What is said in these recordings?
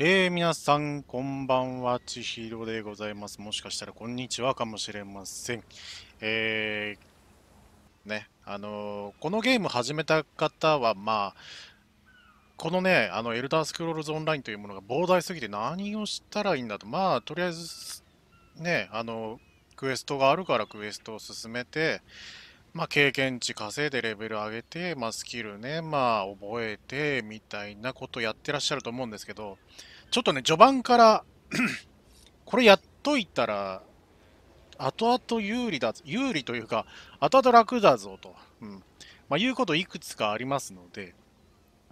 えー、皆さん、こんばんは、ちひろでございます。もしかしたら、こんにちはかもしれません。えー、ね、あのー、このゲーム始めた方は、まあ、このね、あの、エルダースクロールズオンラインというものが膨大すぎて何をしたらいいんだと、まあ、とりあえず、ね、あの、クエストがあるからクエストを進めて、まあ、経験値稼いでレベル上げて、まあ、スキルね、まあ、覚えてみたいなことやってらっしゃると思うんですけど、ちょっとね、序盤から これやっといたら、後々有利だ、有利というか、後々楽だぞと、うんまあ、いうこといくつかありますので、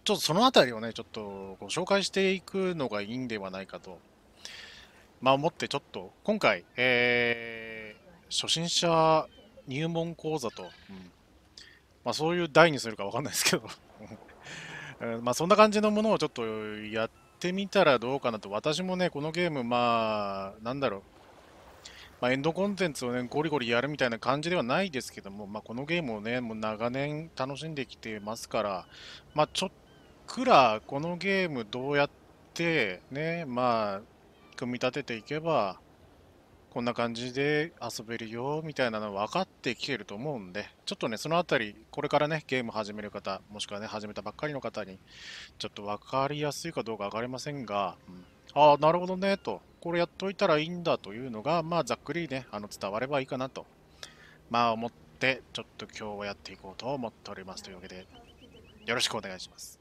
ちょっとそのあたりをね、ちょっとご紹介していくのがいいんではないかと、まあ、思って、ちょっと今回、えー、初心者入門講座と、うんまあ、そういう題にするか分かんないですけど まあそんな感じのものをちょっとやってみたらどうかなと、私もね、このゲーム、まあ、なんだろう、まあ、エンドコンテンツをね、ゴリゴリやるみたいな感じではないですけども、まあ、このゲームをね、もう長年楽しんできてますから、まあ、ちょっくらこのゲームどうやってね、まあ、組み立てていけば、こんな感じで遊べるよみたいなの分かってきてると思うんで、ちょっとね、そのあたり、これからね、ゲーム始める方、もしくはね、始めたばっかりの方に、ちょっと分かりやすいかどうか分かりませんが、うん、ああ、なるほどね、と、これやっといたらいいんだというのが、まあ、ざっくりね、あの伝わればいいかなと、まあ、思って、ちょっと今日はやっていこうと思っておりますというわけで、よろしくお願いします。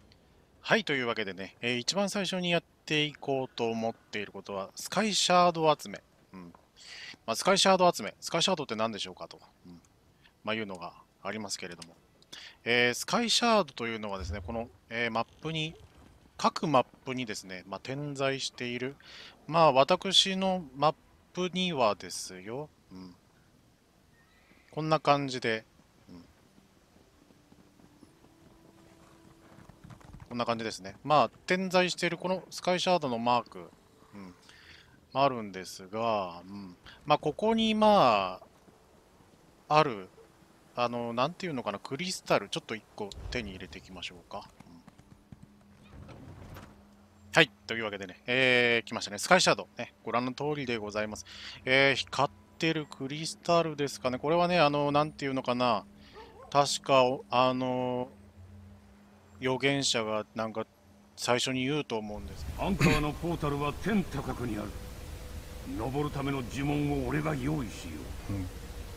はい、というわけでね、えー、一番最初にやっていこうと思っていることは、スカイシャード集め。うんまあ、スカイシャード集め、スカイシャードって何でしょうかと、うんまあ、いうのがありますけれども、えー、スカイシャードというのはですね、この、えー、マップに、各マップにですね、まあ、点在している、まあ私のマップにはですよ、うん、こんな感じで、うん、こんな感じですね。まあ、点在しているこのスカイシャードのマークあるんですが、うん、まあ、ここに、まあ、ある、あの、なんていうのかな、クリスタル、ちょっと1個手に入れていきましょうか。うん、はい、というわけでね、えー、来ましたね、スカイシャドウ、ね、ご覧の通りでございます。えー、光ってるクリスタルですかね、これはね、あの、なんていうのかな、確か、あの、預言者がなんか最初に言うと思うんですアンカーのポータルは天高くにある登るための呪文を俺が用意しよう、うん、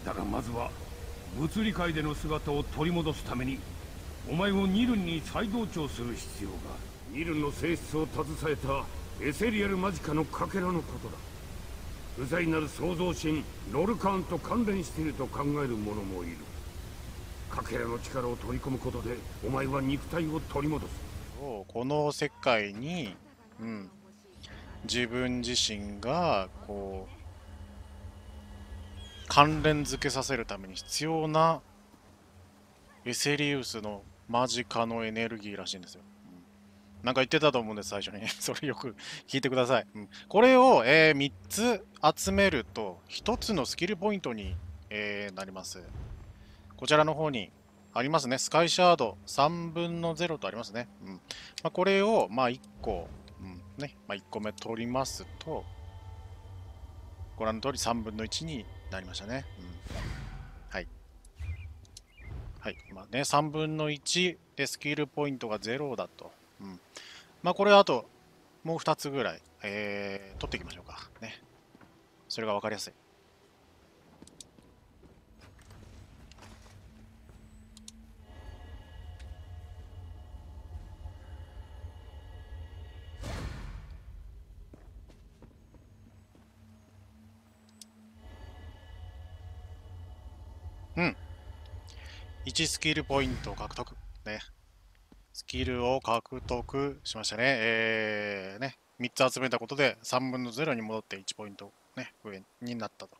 だがまずは物理界での姿を取り戻すためにお前をニルンに再同調する必要があるニルンの性質を携えたエセリアル間近のかけらのことだ不在なる創造神ロルカーンと関連していると考える者もいるかけらの力を取り込むことでお前は肉体を取り戻すこの世界に、うん、自分自身がこう関連付けさせるために必要なエセリウスの間近のエネルギーらしいんですよ。うん、なんか言ってたと思うんです、最初に。それよく聞いてください。うん、これを、えー、3つ集めると、1つのスキルポイントに、えー、なります。こちらの方にありますね。スカイシャード3分の0とありますね。うんまあ、これを、まあ、1個ね、まあ、1個目取りますと、ご覧の通り3分の1になりましたね。うん、はい。はい。まあね、3分の1でスキルポイントが0だと。うん。まあこれあと、もう2つぐらい、えー、取っていきましょうか。ね。それが分かりやすい。1スキルポイント獲得。ね。スキルを獲得しましたね。えー、ね。3つ集めたことで3分の0に戻って1ポイント、ね、上になったと。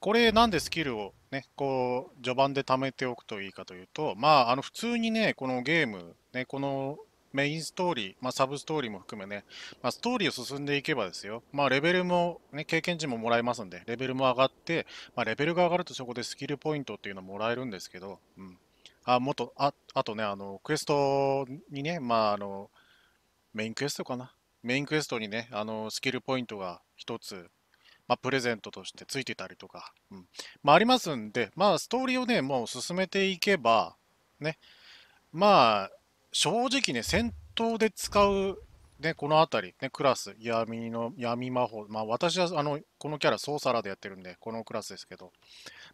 これなんでスキルをね、こう、序盤で貯めておくといいかというと、まあ、あの、普通にね、このゲーム、ね、このメインストーリー、まあ、サブストーリーも含めね、まあ、ストーリーを進んでいけばですよ、まあ、レベルも、ね、経験値ももらえますんで、レベルも上がって、まあ、レベルが上がるとそこでスキルポイントっていうのもらえるんですけど、うん、あもっとああとねあの、クエストにね、まああの、メインクエストかな、メインクエストにね、あのスキルポイントが一つ、まあ、プレゼントとしてついてたりとか、うんまあ、ありますんで、まあ、ストーリーをね、もう進めていけば、ね、まあ、正直ね、戦闘で使う、ね、この辺り、ね、クラス、闇の、闇魔法、まあ私はあの、このキャラ、ソーサラでやってるんで、このクラスですけど、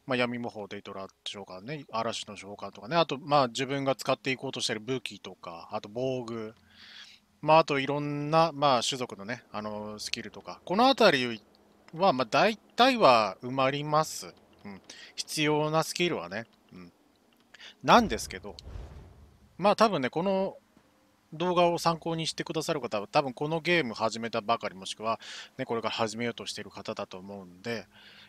まあ闇魔法、デイトラ召喚ね、嵐の召喚とかね、あと、まあ自分が使っていこうとしてる武器とか、あと防具、まああといろんな、まあ種族のね、あの、スキルとか、この辺りは、まあ大体は埋まります。うん。必要なスキルはね。うん。なんですけど、まあ多分ね、この動画を参考にしてくださる方は、多分このゲーム始めたばかり、もしくは、ね、これから始めようとしている方だと思うんで、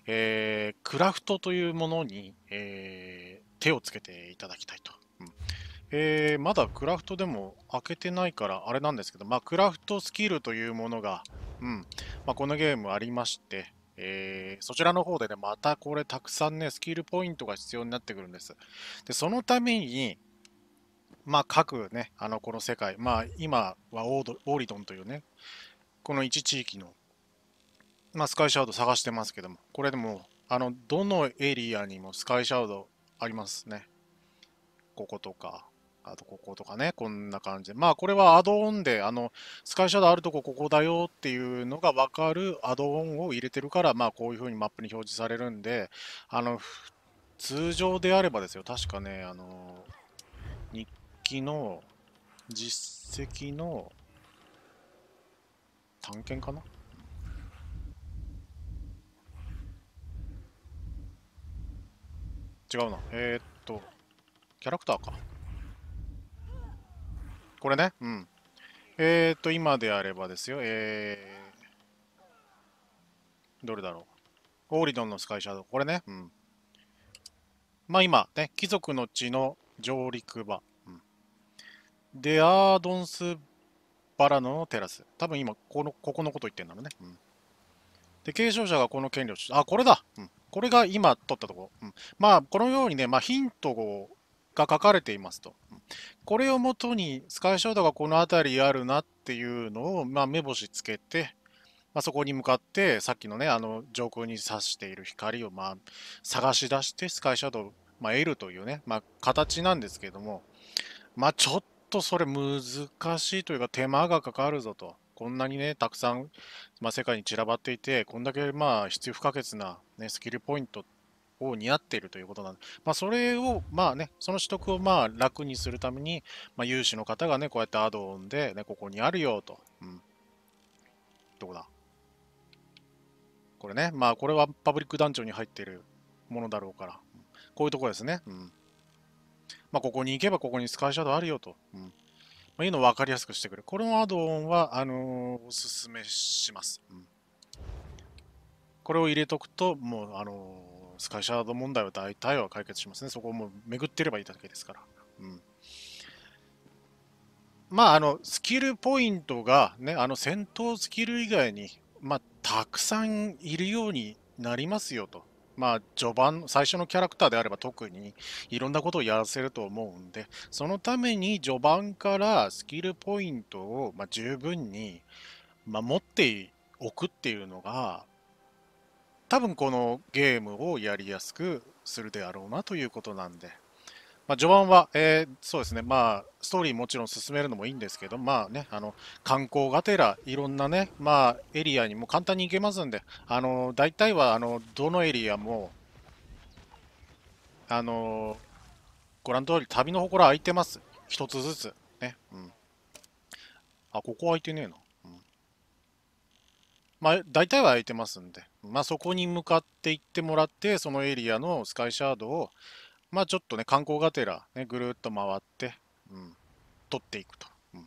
えー、クラフトというものに、えー、手をつけていただきたいと。うんえー、まだクラフトでも開けてないからあれなんですけど、まあ、クラフトスキルというものが、うんまあ、このゲームありまして、えー、そちらの方でね、またこれたくさんね、スキルポイントが必要になってくるんです。で、そのために、まあ、各ね、あの、この世界、まあ、今はオードオーリドンというね、この一地域の、まあ、スカイシャウド探してますけども、これでも、あの、どのエリアにもスカイシャウドありますね。こことか、あとこことかね、こんな感じで。まあ、これはアドオンで、あの、スカイシャドウあるとこここだよっていうのがわかるアドオンを入れてるから、まあ、こういう風にマップに表示されるんで、あの、通常であればですよ、確かね、あの、日の、実績の、探検かな違うな。えー、っと、キャラクターか。これね。うん。えー、っと、今であればですよ。えー、どれだろう。オーリドンのスカイシャドウ。これね。うん。まあ今、ね、貴族の地の上陸場。デアードンスバラノのテラス。多分今、この、ここのこと言ってんだろうね。うん。で、継承者がこの権利を、あ、これだ、うん、これが今取ったところ。うん、まあ、このようにね、まあ、ヒントをが書かれていますと。これをもとに、スカイショードがこの辺りあるなっていうのを、まあ、目星つけて、まあ、そこに向かって、さっきのね、あの、上空に差している光を、まあ、探し出して、スカイシャドウ、まあ、得るというね、まあ、形なんですけども、まあ、ちょっとそれ難しいというか手間がかかるぞと。こんなにね、たくさん、まあ、世界に散らばっていて、こんだけまあ必要不可欠な、ね、スキルポイントを似合っているということなんで、まあ、それを、まあね、その取得をまあ楽にするために、まあ、有志の方がね、こうやってアドオンで、ね、ここにあるよと。うん。どこだこれね、まあこれはパブリック団長に入っているものだろうから、こういうとこですね。うん。まあ、ここに行けばここにスカイシャドウあるよと、うんまあ、いうのを分かりやすくしてくれる。このアドオンはあのー、おすすめします、うん。これを入れとくと、もう、あのー、スカイシャドウ問題は大体は解決しますね。そこをもう巡ってればいいだけですから。うんまあ、あのスキルポイントが、ね、あの戦闘スキル以外に、まあ、たくさんいるようになりますよと。まあ、序盤、最初のキャラクターであれば特にいろんなことをやらせると思うんで、そのために序盤からスキルポイントを、まあ、十分に、まあ、持っておくっていうのが、多分このゲームをやりやすくするであろうなということなんで。まあ、序盤は、えー、そうですね、まあ、ストーリーもちろん進めるのもいいんですけど、まあね、あの観光がてら、いろんなね、まあ、エリアにも簡単に行けますんで、あの大体はあのどのエリアも、あのご覧の通り、旅の祠空いてます、一つずつ。ね、うん、あ、ここ空いてねえな。うん、まあ、大体は空いてますんで、まあ、そこに向かって行ってもらって、そのエリアのスカイシャードを、まあちょっとね、観光がてら、ね、ぐるっと回って、うん、撮っていくと。うん、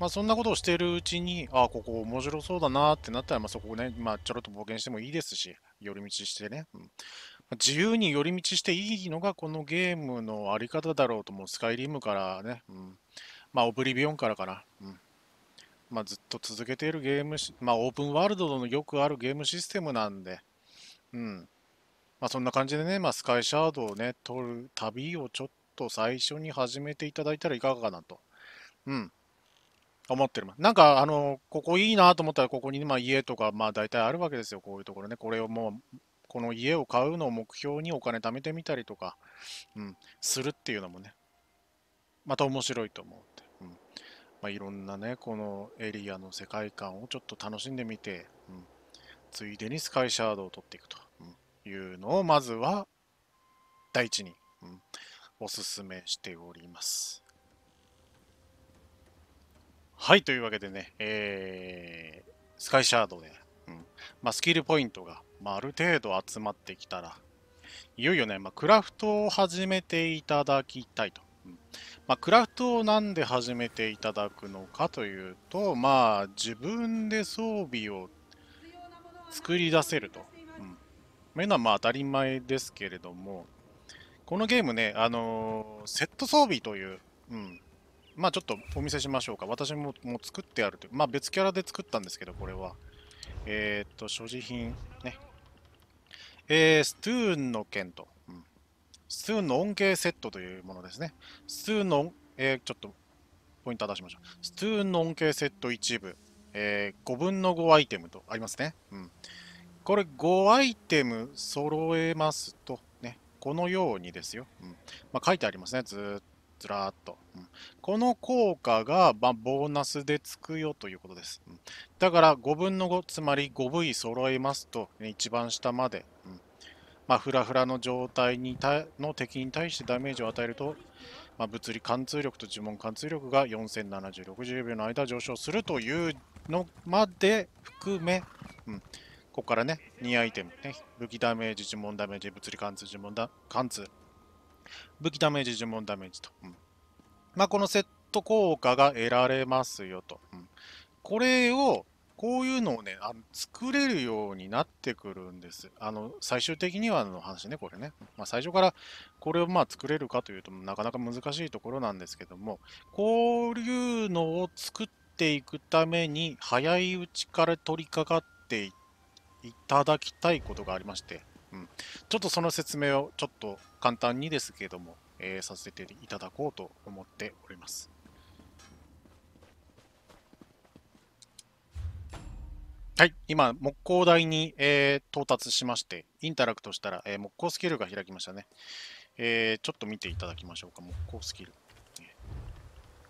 まあそんなことをしているうちに、ああ、ここ面白そうだなってなったら、まあそこね、まあちょろっと冒険してもいいですし、寄り道してね。うん自由に寄り道していいのがこのゲームのあり方だろうと思う。スカイリムからね、うん、まあオブリビオンからかな。うんまあ、ずっと続けているゲーム、まあ、オープンワールドのよくあるゲームシステムなんで、うんまあ、そんな感じでね、まあ、スカイシャードをね、撮る旅をちょっと最初に始めていただいたらいかがかなと。うん。思ってる。なんか、あの、ここいいなと思ったら、ここに、まあ、家とか、まあ、大体あるわけですよ。こういうところね。これをもう、この家を買うのを目標にお金貯めてみたりとか、うん、するっていうのもね、また面白いと思ううんまあ、いろんなね、このエリアの世界観をちょっと楽しんでみて、うん、ついでにスカイシャードを取っていくと。いうのをまずは第一に、うん、おすすめしております。はい、というわけでね、えー、スカイシャードで、うんまあ、スキルポイントが、まあ、ある程度集まってきたら、いよいよね、まあ、クラフトを始めていただきたいと。うんまあ、クラフトをなんで始めていただくのかというと、まあ、自分で装備を作り出せると。いうのはまあ当たり前ですけれども、このゲームね、あのー、セット装備という、うん、まあちょっとお見せしましょうか。私ももう作ってあるという、まあ別キャラで作ったんですけど、これは。えー、っと、所持品、ね。えー、ストゥーンの剣と、うん、ストゥーンの恩恵セットというものですね。ストゥーンの、えー、ちょっとポイント出しましょう。ストゥーンの恩恵セット一部、えー、5分の5アイテムとありますね。うん。これ5アイテム揃えますと、ね、このようにですよ。うんまあ、書いてありますね、ずずらーっと、うん。この効果が、まあ、ボーナスでつくよということです。うん、だから5分の5、つまり 5V 揃えますと、ね、一番下まで、うんまあ、フラフラの状態にたの敵に対してダメージを与えると、まあ、物理貫通力と呪文貫通力が4070、60秒の間上昇するというのまで含め、うん、ここからね、2アイテム、ね、武器ダメージ、呪文ダメージ、物理貫通、呪文だ貫通、武器ダメージ、呪文ダメージと。うん、まあ、このセット効果が得られますよと。うん、これを、こういうのをねあの、作れるようになってくるんです。あの、最終的にはの話ね、これね。まあ、最初からこれをまあ作れるかというと、なかなか難しいところなんですけども、こういうのを作っていくために、早いうちから取り掛かっていって、いただきたいことがありまして、うん、ちょっとその説明をちょっと簡単にですけれども、えー、させていただこうと思っております。はい、今、木工台に、えー、到達しまして、インタラクトしたら、えー、木工スキルが開きましたね、えー。ちょっと見ていただきましょうか、木工スキル。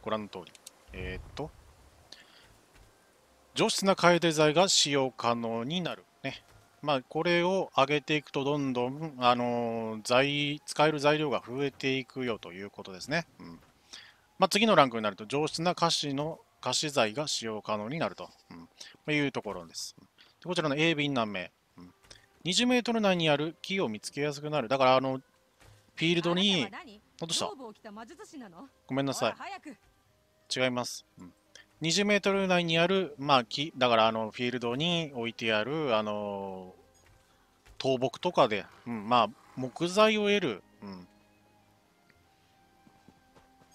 ご覧の通り。えー、っと、上質な替えデザインが使用可能になる。ね。まあ、これを上げていくと、どんどん、あのー、材、使える材料が増えていくよということですね。うん。まあ、次のランクになると、上質な菓子の、菓子材が使用可能になると、うんまあ、いうところです。でこちらの A 便難名。うん、20メートル内にある木を見つけやすくなる。だから、あの、フィールドに、どうしたごめんなさい。違います。うん20メートル内にある、まあ、木、だからあの、フィールドに置いてある、あの、倒木とかで、うん、まあ、木材を得る、うん、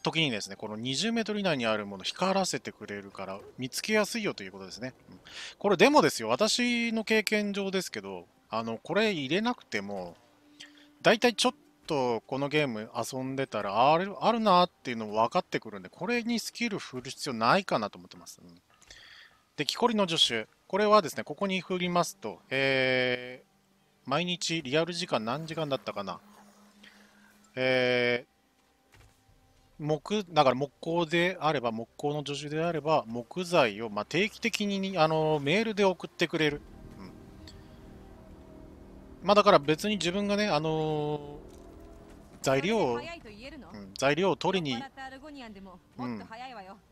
時にですね、この20メートル以内にあるものを光らせてくれるから、見つけやすいよということですね。うん、これ、でもですよ、私の経験上ですけど、あの、これ入れなくても、大体ちょっとこのゲーム遊んでたらあるあるなっていうの分かってくるんでこれにスキル振る必要ないかなと思ってます、うん、で木こりの助手これはですねここに振りますと、えー、毎日リアル時間何時間だったかなえー、木だから木工であれば木工の助手であれば木材を、まあ、定期的にあのメールで送ってくれるまあだから別に自分がね、あの材料を、うん、材料を取りに、うん、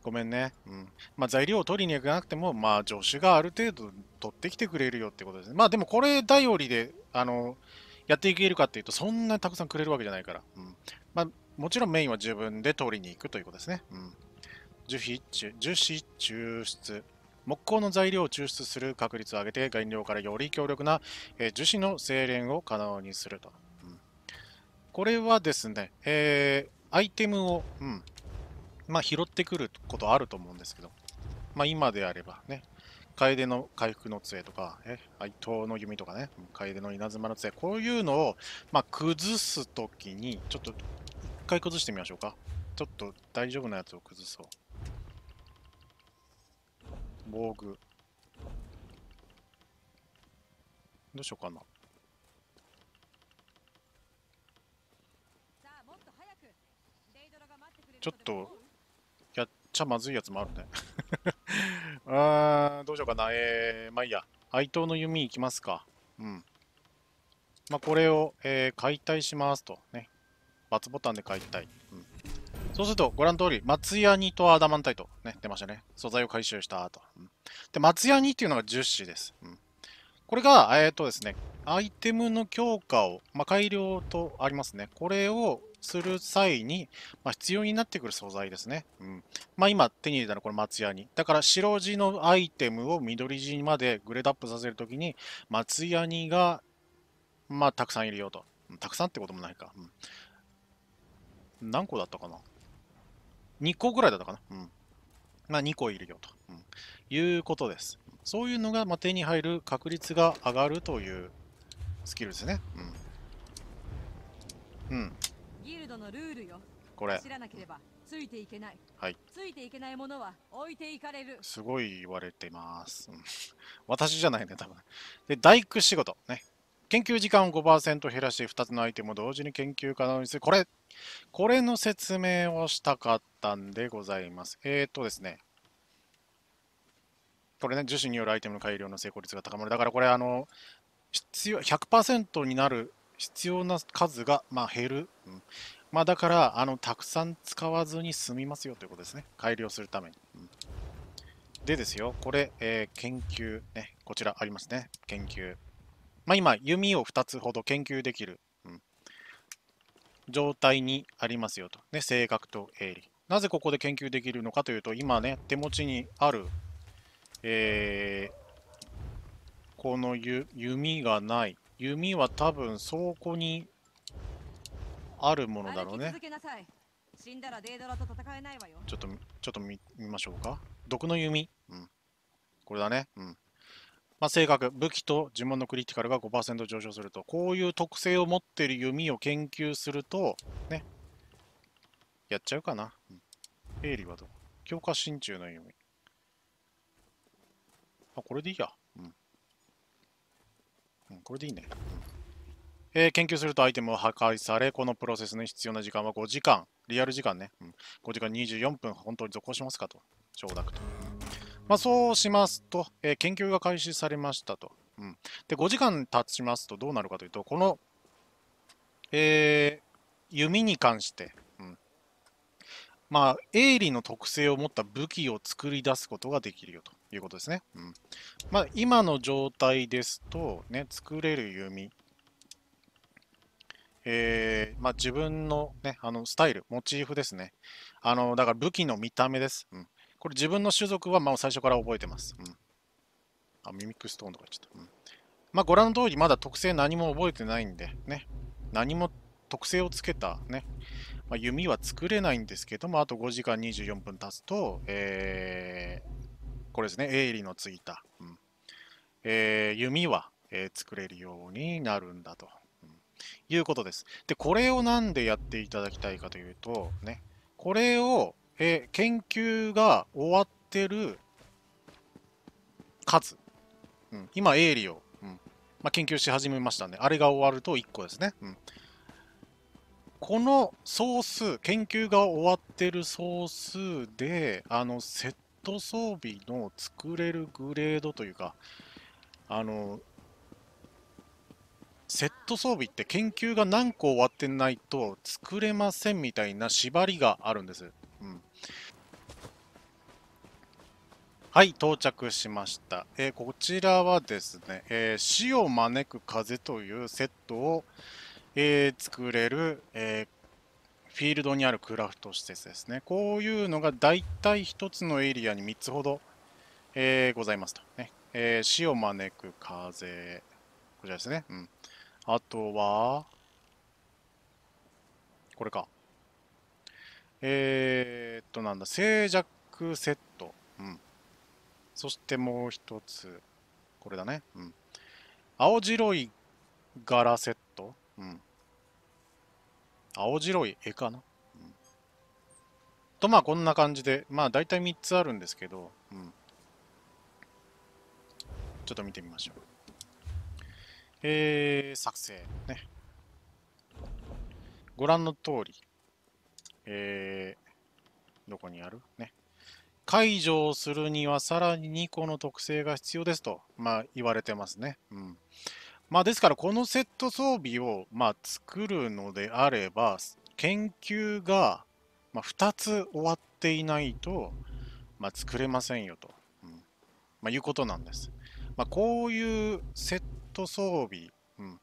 ごめんね、うんまあ、材料を取りに行かなくても、まあ、助手がある程度取ってきてくれるよってことですね。まあでもこれ頼りであのやっていけるかっていうと、そんなにたくさんくれるわけじゃないから、うんまあ、もちろんメインは自分で取りに行くということですね。うん、樹皮樹脂抽出木工の材料を抽出する確率を上げて原料からより強力な、えー、樹脂の精錬を可能にすると。これはですね、えー、アイテムを、うん、まあ、拾ってくることあると思うんですけど、まあ、今であればね、楓の回復の杖とか、え愛刀の弓とかね、楓の稲妻の杖、こういうのを、まあ、崩すときに、ちょっと、一回崩してみましょうか。ちょっと大丈夫なやつを崩そう。防具。どうしようかな。ちょっと、やっちゃまずいやつもあるね。あー、どうしようかな。えー、まあいいや。哀悼の弓いきますか。うん。まあ、これを、えー、解体しますと。ね。×ボタンで解体。うん。そうすると、ご覧の通り、松ヤニとアダマンタイト。ね、出ましたね。素材を回収したと。うん、で、松ヤニっていうのが樹脂です。うん。これが、えっ、ー、とですね、アイテムの強化を、まあ、改良とありますね。これを、する際に、まあ、必要になってくる素材ですね。うん。まあ、今手に入れたのはこれ松ヤニ。だから白地のアイテムを緑地までグレードアップさせるときに、松ヤニが、まあ、たくさんいるよと。たくさんってこともないか。うん。何個だったかな ?2 個ぐらいだったかなうん。まあ、2個いるよと、うん、いうことです。そういうのが、まあ、手に入る確率が上がるというスキルですね。うん。うん。ギルドのルールよこれ知らなければついていけないはいついていけないものは置いていかれるすごい言われてます私じゃないね多分で大工仕事ね研究時間を5%減らし2つのアイテムを同時に研究可能にするこれこれの説明をしたかったんでございますえっ、ー、とですねこれね、樹脂によるアイテムの改良の成功率が高まる。だからこれ、あの、必要、100%になる必要な数が、まあ、減る、うんまあ、だからあのたくさん使わずに済みますよということですね改良するために、うん、でですよこれ、えー、研究、ね、こちらありますね研究、まあ、今弓を2つほど研究できる、うん、状態にありますよと、ね、正確と鋭利なぜここで研究できるのかというと今ね手持ちにある、えー、この弓がない弓は多分倉庫にあるものだろうね死んだらデイドラと戦えないわよちょっとちょっと見見ましょうか毒の弓うんこれだねうんまあ、性格武器と呪文のクリティカルが5%上昇するとこういう特性を持っている弓を研究するとねやっちゃうかな、うん、エイはどう強化真鍮の弓あこれでいいやうんうん、これでいいね。えー、研究するとアイテムは破壊され、このプロセスに必要な時間は5時間。リアル時間ね。うん、5時間24分、本当に続行しますかと。承諾と。まあ、そうしますと、えー、研究が開始されましたと。うん、で、5時間経ちますとどうなるかというと、この、えー、弓に関して、うん、まあ、鋭利の特性を持った武器を作り出すことができるよと。いうことですね。うん。まあ、今の状態ですと、ね、作れる弓。えー、まあ、自分のね、あの、スタイル、モチーフですね。あの、だから武器の見た目です。うん。これ自分の種族は、まあ、最初から覚えてます。うん。あ、ミミックストーンとかちゃった。うん。まあ、ご覧の通り、まだ特性何も覚えてないんで、ね。何も特性をつけたね、まあ、弓は作れないんですけども、あと5時間24分経つと、えー、これですね、鋭利のついた、うんえー、弓は、えー、作れるようになるんだと、うん、いうことです。で、これをなんでやっていただきたいかというと、ね、これを、えー、研究が終わってる数、うん、今、鋭利を、うんまあ、研究し始めましたん、ね、で、あれが終わると1個ですね。うんこの総数、研究が終わってる総数で、あの、設ト装備の作れるグレードというか、あの、セット装備って研究が何個終わってないと作れませんみたいな縛りがあるんです。うん、はい、到着しました。えー、こちらはですね、えー、死を招く風というセットを、えー、作れる、えフィールドにあるクラフト施設ですね。こういうのが大体1つのエリアに3つほど、えー、ございますと、ねえー、死を招く風、こちらですね。うん、あとは、これか。えー、っと、なんだ、静寂セット。うん。そしてもう一つ。これだね。うん。青白い柄セット。うん。青白い絵かな、うん、と、まあこんな感じで、まあ大体3つあるんですけど、うん、ちょっと見てみましょう。えー、作成。ね。ご覧の通り、えー、どこにあるね。解除をするにはさらに2個の特性が必要ですと、まあ、言われてますね。うん。まあ、ですから、このセット装備を、まあ、作るのであれば、研究が、まあ、2つ終わっていないと、まあ、作れませんよと、うんまあ、いうことなんです。まあ、こういうセット装備、うん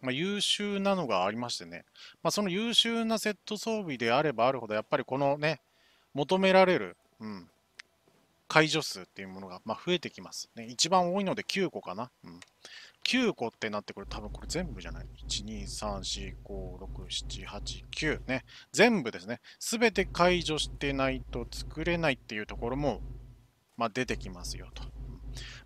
まあ、優秀なのがありましてね、まあ、その優秀なセット装備であればあるほど、やっぱりこのね、求められる、うん、解除数っていうものが、まあ、増えてきます、ね。一番多いので9個かな。うん9個ってなってくる多分これ全部じゃない ?1,2,3,4,5,6,7,8,9 ね。全部ですね。すべて解除してないと作れないっていうところも、まあ、出てきますよと。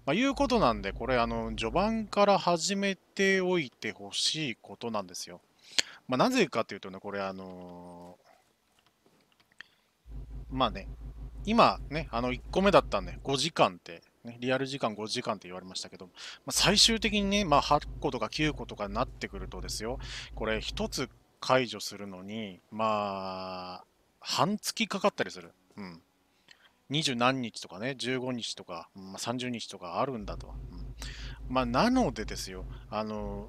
まあ、いうことなんで、これ、あの、序盤から始めておいてほしいことなんですよ。まあ、なぜかというとね、これ、あのー、まあね、今ね、あの、1個目だったんで、5時間ってね、リアル時間5時間って言われましたけど、まあ、最終的にね、まあ、8個とか9個とかになってくるとですよ、これ1つ解除するのに、まあ、半月かかったりする。うん。二十何日とかね、15日とか、まあ、30日とかあるんだと。うん、まあ、なのでですよ、あの、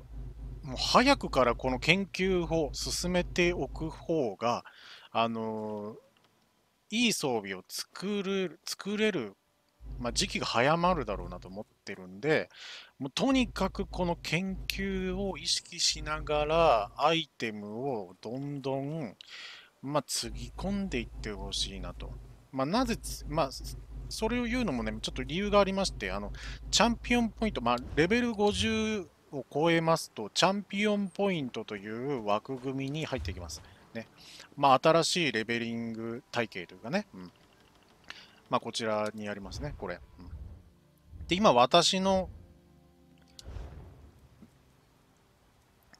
もう早くからこの研究を進めておく方が、あの、いい装備を作る、作れるまあ、時期が早まるだろうなと思ってるんで、もうとにかくこの研究を意識しながら、アイテムをどんどん、まあ、つぎ込んでいってほしいなと。まあ、なぜ、まあ、それを言うのもね、ちょっと理由がありまして、あの、チャンピオンポイント、まあ、レベル50を超えますと、チャンピオンポイントという枠組みに入っていきます。ね。まあ、新しいレベリング体系というかね。うんまあ、こちらにありますね、これ。うん、で、今、私の、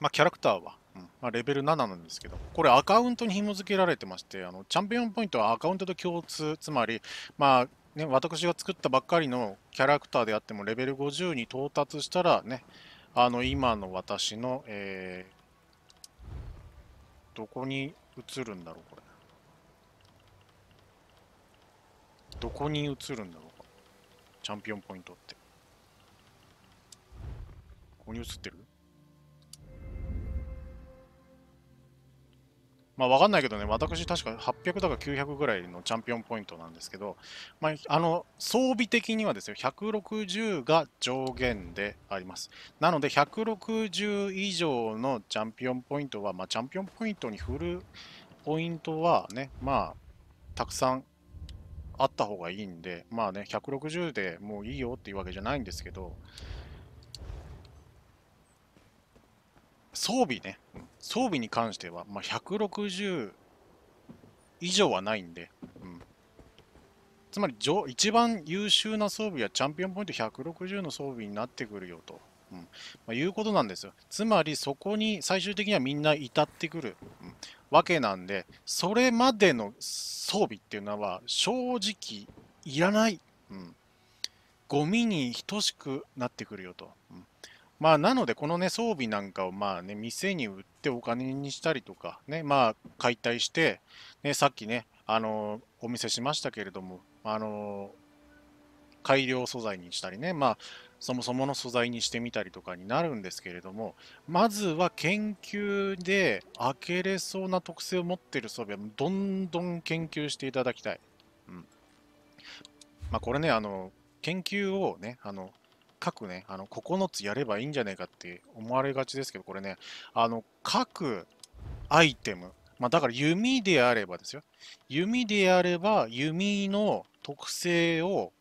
まあ、キャラクターは、まあ、レベル7なんですけど、これアカウントに紐付けられてまして、あのチャンピオンポイントはアカウントと共通、つまり、まあね、私が作ったばっかりのキャラクターであっても、レベル50に到達したら、ね、あの今の私の、えー、どこに映るんだろう、これ。どこに移るんだろうかチャンピオンポイントってここに移ってるまあわかんないけどね私確か800だか900ぐらいのチャンピオンポイントなんですけど、まあ、あの装備的にはですよ160が上限でありますなので160以上のチャンピオンポイントは、まあ、チャンピオンポイントに振るポイントはねまあたくさんあった方がいいんで、まあね、160でもういいよっていうわけじゃないんですけど、装備ね、装備に関しては、まあ、160以上はないんで、うん、つまり一番優秀な装備はチャンピオンポイント160の装備になってくるよと。うんまあ、いうことなんですよ。つまりそこに最終的にはみんな至ってくる、うん、わけなんで、それまでの装備っていうのは正直いらない。うん、ゴミに等しくなってくるよと。うんまあ、なので、このね、装備なんかをまあね、店に売ってお金にしたりとか、ね、まあ、解体して、ね、さっきね、あのお見せしましたけれども、あの改良素材にしたりね、まあ、そもそもの素材にしてみたりとかになるんですけれどもまずは研究で開けれそうな特性を持ってる装備はどんどん研究していただきたい、うんまあ、これねあの研究をねあの各ねあの9つやればいいんじゃないかって思われがちですけどこれねあの各アイテムまあ、だから弓であればですよ。弓であれば弓の特性を、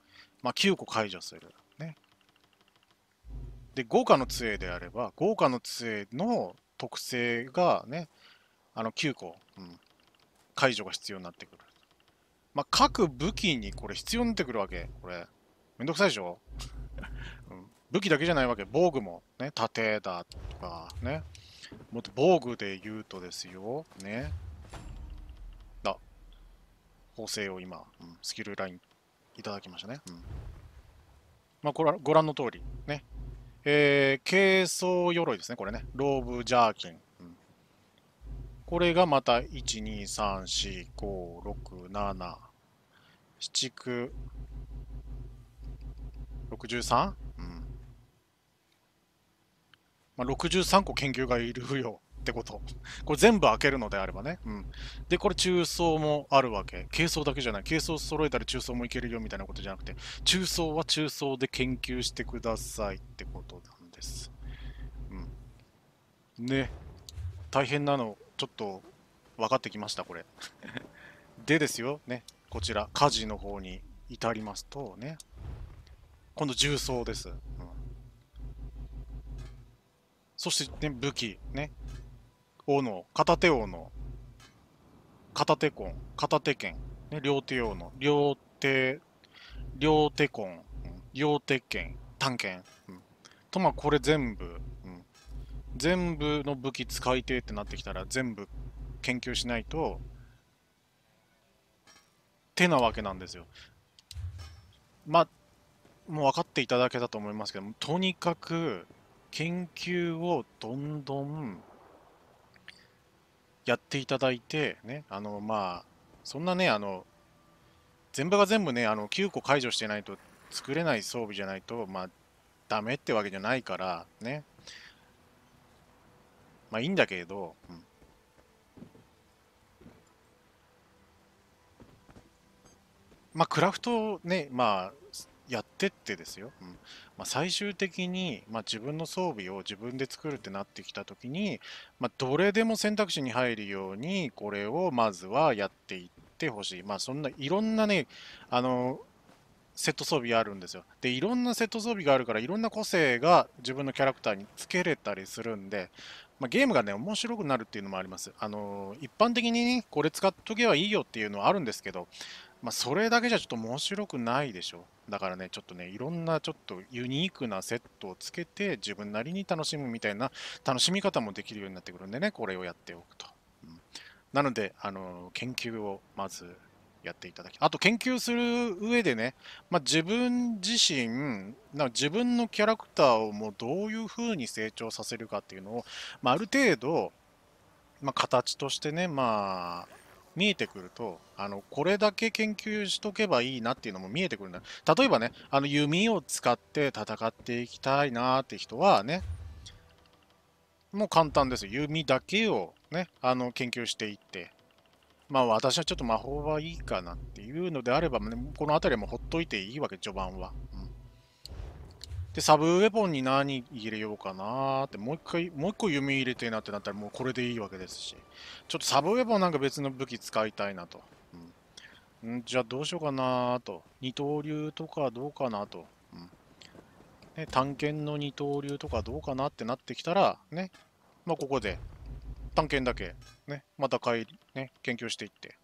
まあ、9個解除する。で豪華の杖であれば豪華の杖の特性がねあの9個、うん、解除が必要になってくる、まあ、各武器にこれ必要になってくるわけこれめんどくさいでしょ、うん、武器だけじゃないわけ防具もね盾だとかねもっと防具で言うとですよねあ縫製を今、うん、スキルラインいただきましたね、うん、まあこれはご覧の通りねえー、軽装鎧ですね、これね。ローブ、ジャーキン。うん、これがまた、1、2、3、4、5、6、7、7、9、63? うん。まあ、63個研究がいるよ。ってこと。これ全部開けるのであればね。うん。で、これ中層もあるわけ。軽装だけじゃない。軽装揃えたら中層もいけるよみたいなことじゃなくて、中層は中層で研究してくださいってことなんです。うん。ね。大変なの、ちょっと分かってきました、これ。でですよ、ね。こちら、火事の方に至りますとね。今度重装です。うんそして、ね、武器、ね、王の、片手王の、片手コン、片手剣、ね、両手王の、両手、両手コン、両手剣、探検、うん、とまあこれ全部、うん、全部の武器使いてってなってきたら全部研究しないと手なわけなんですよまあもう分かっていただけたと思いますけどもとにかく研究をどんどんやっていただいて、ね、あの、まあ、そんなね、あの、全部が全部ね、あの、9個解除してないと作れない装備じゃないと、まあ、ダメってわけじゃないから、ね。まあ、いいんだけど、うん。まあ、クラフトね、まあ、やってってですよ。うん、まあ、最終的に、まあ、自分の装備を自分で作るってなってきた時に、まあ、どれでも選択肢に入るようにこれをまずはやっていってほしい、まあ、そんないろんなねあのセット装備あるんですよでいろんなセット装備があるからいろんな個性が自分のキャラクターにつけれたりするんで、まあ、ゲームがね面白くなるっていうのもありますあの一般的に、ね、これ使っとけばいいよっていうのはあるんですけどまあ、それだけじゃちょっと面白くないでしょ。だからね、ちょっとね、いろんなちょっとユニークなセットをつけて、自分なりに楽しむみたいな楽しみ方もできるようになってくるんでね、これをやっておくと。うん、なので、あの、研究をまずやっていただき、あと研究する上でね、まあ、自分自身、な自分のキャラクターをもうどういう風に成長させるかっていうのを、まあ、ある程度、まあ、形としてね、まあ、見えてくるとあのこれだけ研究しとけばいいなっていうのも見えてくるんだ例えばねあの弓を使って戦っていきたいなーって人はねもう簡単です弓だけをねあの研究していってまあ私はちょっと魔法はいいかなっていうのであれば、ね、この辺りはもうほっといていいわけ序盤は、うんで、サブウェポンに何入れようかなーって、もう一回、もう一個弓入れてなってなったらもうこれでいいわけですし、ちょっとサブウェポンなんか別の武器使いたいなと。うん、んじゃあどうしようかなーと。二刀流とかどうかなと。うんね、探検の二刀流とかどうかなってなってきたら、ね、まあここで探検だけ、ね、また帰り、ね、研究していって。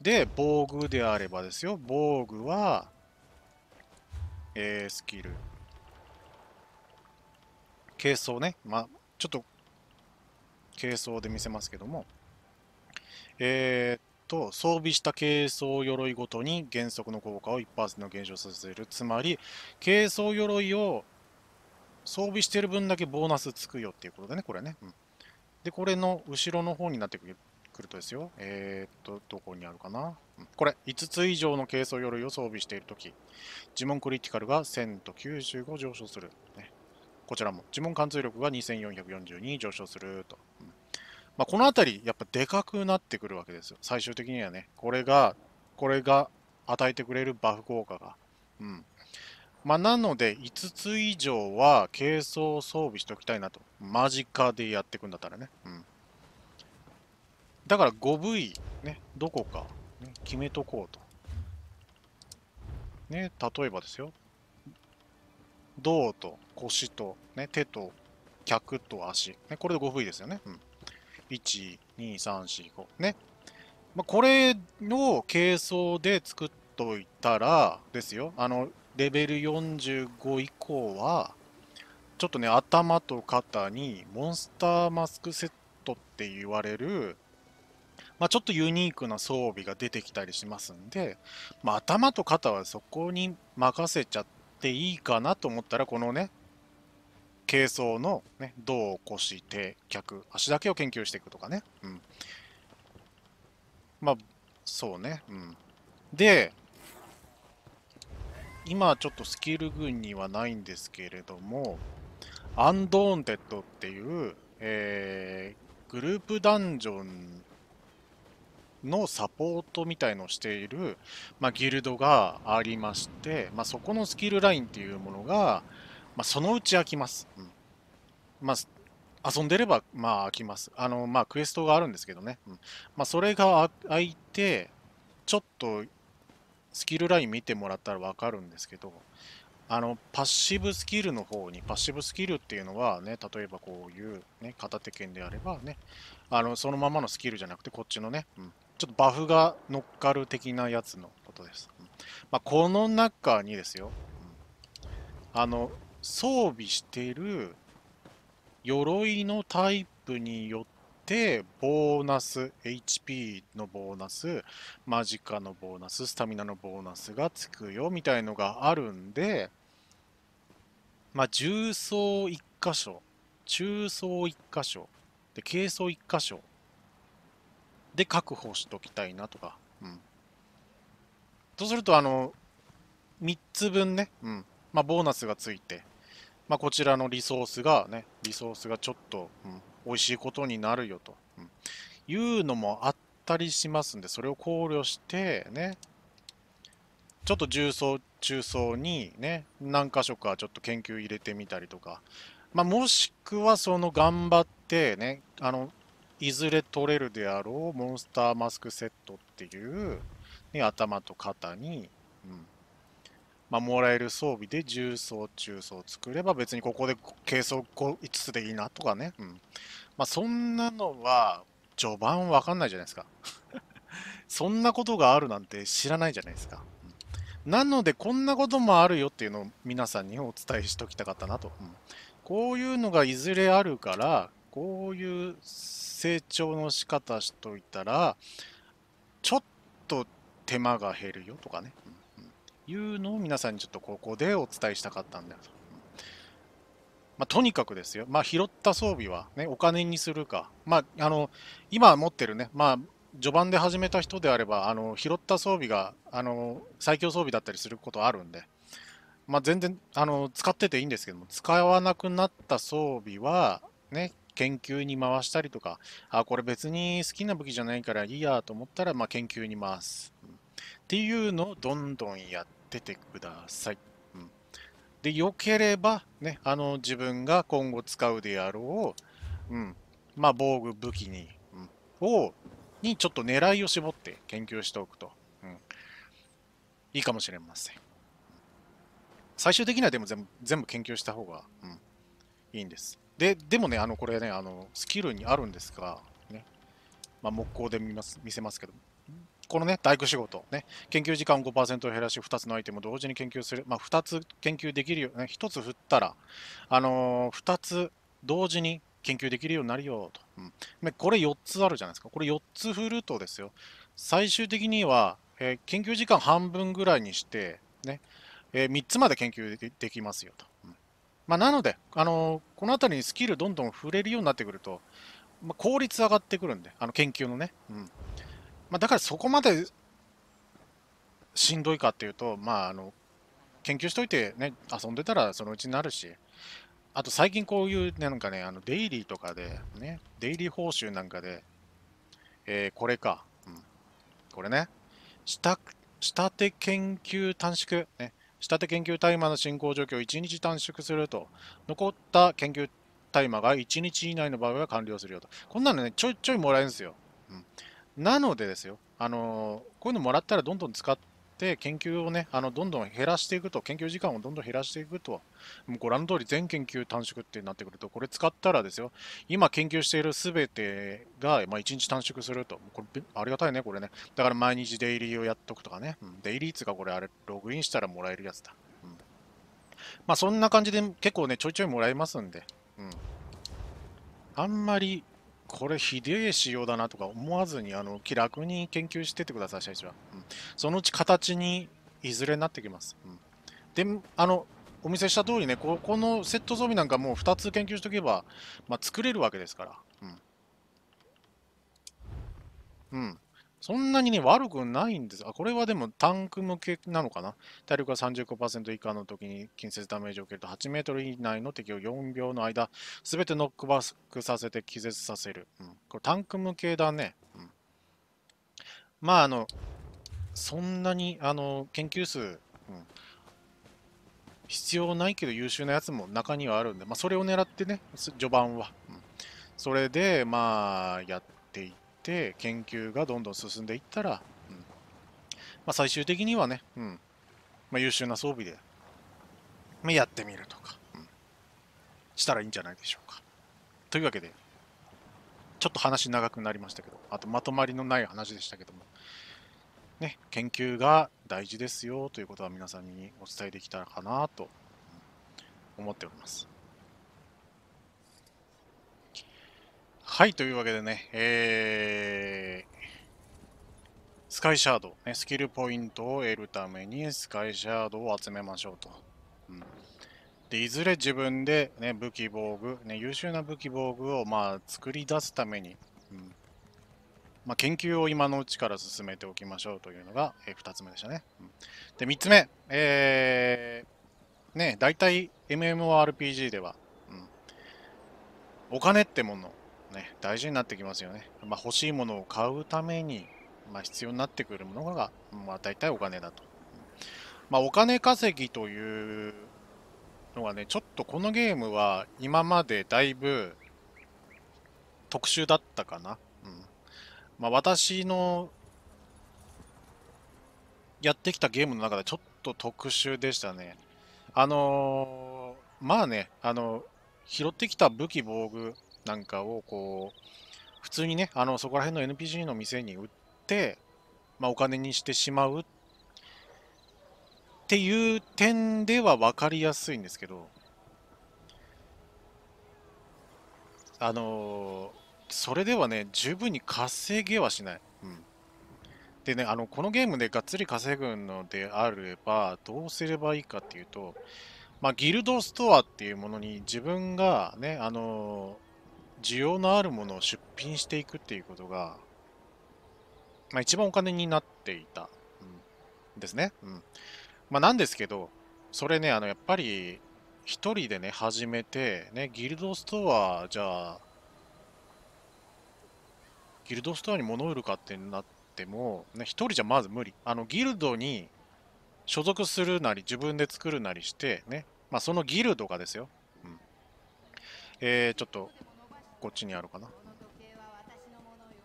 で、防具であればですよ、防具は、えー、スキル。軽装ね。まあ、ちょっと、軽装で見せますけども。えー、っと、装備した軽装鎧ごとに原則の効果を1%減少させる。つまり、軽装鎧を装備してる分だけボーナスつくよっていうことだね、これね。うん、で、これの後ろの方になってくるるとですよ、えー、っと、どこにあるかな。これ、5つ以上の軽装鎧を装備しているとき、呪文クリティカルが1000と95上昇する。ね、こちらも、呪文貫通力が2442上昇すると。うん、まあ、この辺り、やっぱでかくなってくるわけですよ。最終的にはね、これが、これが与えてくれるバフ効果が。うん。まあ、なので、5つ以上は軽装装備しておきたいなと。間近でやっていくんだったらね。うん。だから 5V ね、どこか、ね、決めとこうと。ね、例えばですよ。胴と腰と、ね、手と脚と足。ね、これで 5V ですよね。うん。1、2、3、4、5。ね。まあ、これの係争で作っといたら、ですよ。あの、レベル45以降は、ちょっとね、頭と肩にモンスターマスクセットって言われる、まあ、ちょっとユニークな装備が出てきたりしますんで、まあ、頭と肩はそこに任せちゃっていいかなと思ったら、このね、軽装の、ね、胴、腰、手、脚、足だけを研究していくとかね。うん。まあ、そうね。うん。で、今ちょっとスキル群にはないんですけれども、アンドーンテッドっていう、えー、グループダンジョンのサポートみたいのをしている、まあ、ギルドがありまして、まあ、そこのスキルラインっていうものが、まあ、そのうち飽きます。うん、まあ、遊んでれば、まあ、開きます。あの、まあ、クエストがあるんですけどね。うん、まあ、それが開いて、ちょっと、スキルライン見てもらったらわかるんですけど、あの、パッシブスキルの方に、パッシブスキルっていうのはね、例えばこういうね、片手剣であればね、あの、そのままのスキルじゃなくて、こっちのね、うん、ちょっとバフが乗っかる的なやつのことです。まあ、この中にですよ、あの、装備してる鎧のタイプによって、ボーナス、HP のボーナス、マジカのボーナス、スタミナのボーナスがつくよみたいのがあるんで、まあ、重装1箇所、中装1箇所、で、軽装1箇所で確保しときたいなとか。うん。うすると、あの、3つ分ね、うん。まあ、ボーナスがついて、まあ、こちらのリソースがね、リソースがちょっと、うん、美味しいことになるよと、うん、いうのもあったりしますんで、それを考慮して、ね、ちょっと重曹、中層にね、何箇所かちょっと研究入れてみたりとか、まあ、もしくはその頑張ってね、あの、いずれ取れるであろうモンスターマスクセットっていう、ね、頭と肩に、うんまあ、もらえる装備で重装中装作れば別にここで計測5つでいいなとかね、うんまあ、そんなのは序盤わかんないじゃないですか そんなことがあるなんて知らないじゃないですかなので、こんなこともあるよっていうのを皆さんにお伝えしときたかったなと。うん、こういうのがいずれあるから、こういう成長の仕方しといたら、ちょっと手間が減るよとかね、うんうん、いうのを皆さんにちょっとここでお伝えしたかったんだよと。まあ、とにかくですよ、まあ、拾った装備は、ね、お金にするか、まあ、あの今持ってるね、まあ、序盤で始めた人であればあの拾った装備があの最強装備だったりすることあるんで、まあ、全然あの使ってていいんですけども使わなくなった装備は、ね、研究に回したりとか、あ、これ別に好きな武器じゃないからいいやと思ったら、まあ、研究に回す、うん。っていうのをどんどんやっててください。うん、で、良ければ、ね、あの、自分が今後使うであろう、うん、まあ、防具、武器に、うん、を、にちょっと狙いを絞って研究しておくと、うん、いいかもしれません。最終的にはでも全部全部研究した方が、うん、いいんです。で、でもね、あの、これね、あの、スキルにあるんですが、ね、まあ、木工で見ます、見せますけど、このね、大工仕事、ね、研究時間5%を減らし、2つのアイテムを同時に研究する、まあ、2つ研究できるよ、ね、1つ振ったら、あのー、2つ同時に研究できるようになるよと、うん、これ4つあるじゃないですか、これ4つ振るとですよ、最終的には、えー、研究時間半分ぐらいにして、ねえー、3つまで研究できますよと。まあ、なので、あのこの辺りにスキルどんどん触れるようになってくると、まあ、効率上がってくるんで、あの研究のね。うんまあ、だからそこまでしんどいかっていうと、まあ、あの研究しといて、ね、遊んでたらそのうちになるし、あと最近こういう、なんかね、あのデイリーとかで、ね、デイリー報酬なんかで、えー、これか、うん、これね、下、下手研究短縮、ね、仕立て研究タイマーの進行状況を1日短縮すると、残った研究タイマーが1日以内の場合は完了するよと。こんなのね、ちょいちょいもらえるんですよ。うん、なのでですよ、あのー、こういうのもらったらどんどん使っ、研究をね、あのどんどん減らしていくと、研究時間をどんどん減らしていくと、もうご覧の通り全研究短縮ってなってくると、これ使ったらですよ、今研究しているすべてが、まあ、1日短縮すると、これありがたいね、これね。だから毎日デイリーをやっとくとかね、うん、デイリーツがこれ、あれ、ログインしたらもらえるやつだ。うん、まあ、そんな感じで結構ね、ちょいちょいもらえますんで、うん。あんまりこれひでえ仕様だなとか思わずにあの気楽に研究してってください最初は、うん、そのうち形にいずれになってきます、うん、であのお見せした通りねここのセット装備なんかもう2つ研究しておけば、まあ、作れるわけですからうん、うんそんなにね、悪くないんです。あ、これはでもタンク向けなのかな体力が35%以下の時に近接ダメージを受けると8メートル以内の敵を4秒の間、すべてノックバックさせて気絶させる。うん。これタンク向けだね。うん。まあ、あの、そんなに、あの、研究数、うん。必要ないけど優秀なやつも中にはあるんで、まあ、それを狙ってね、序盤は。うん、それで、まあ、やっていって、て研究がどんどん進んでいったら、うんまあ、最終的にはね、うんまあ、優秀な装備で、まあ、やってみるとか、うん、したらいいんじゃないでしょうか。というわけで、ちょっと話長くなりましたけど、あとまとまりのない話でしたけども、ね、研究が大事ですよということは皆さんにお伝えできたらかなと思っております。はい、というわけでね、えー、スカイシャード、ね、スキルポイントを得るためにスカイシャードを集めましょうと。うん、でいずれ自分で、ね、武器防具、ね、優秀な武器防具を、まあ、作り出すために、うんまあ、研究を今のうちから進めておきましょうというのが、えー、2つ目でしたね。うん、で3つ目、えーね、大体 MMORPG では、うん、お金ってものね、大事になってきますよね。まあ、欲しいものを買うために、まあ、必要になってくるものが、まあ、大体お金だと。まあ、お金稼ぎというのがね、ちょっとこのゲームは今までだいぶ特殊だったかな。うんまあ、私のやってきたゲームの中でちょっと特殊でしたね。あのー、まあね、あの、拾ってきた武器、防具、なんかをこう普通にねあのそこら辺の NPC の店に売って、まあ、お金にしてしまうっていう点では分かりやすいんですけどあのそれではね十分に稼げはしない。うんでね、あのこのゲームでがっつり稼ぐのであればどうすればいいかっていうと、まあ、ギルドストアっていうものに自分がね、あの需要のあるものを出品していくっていうことが、まあ、一番お金になっていた、うん、ですね。うんまあ、なんですけど、それね、あのやっぱり一人でね、始めて、ね、ギルドストア、じゃあ、ギルドストアに物売るかってなっても、ね、一人じゃまず無理。あの、ギルドに所属するなり、自分で作るなりして、ね、まあ、そのギルドがですよ、うん、えー、ちょっとこっちにあるかな。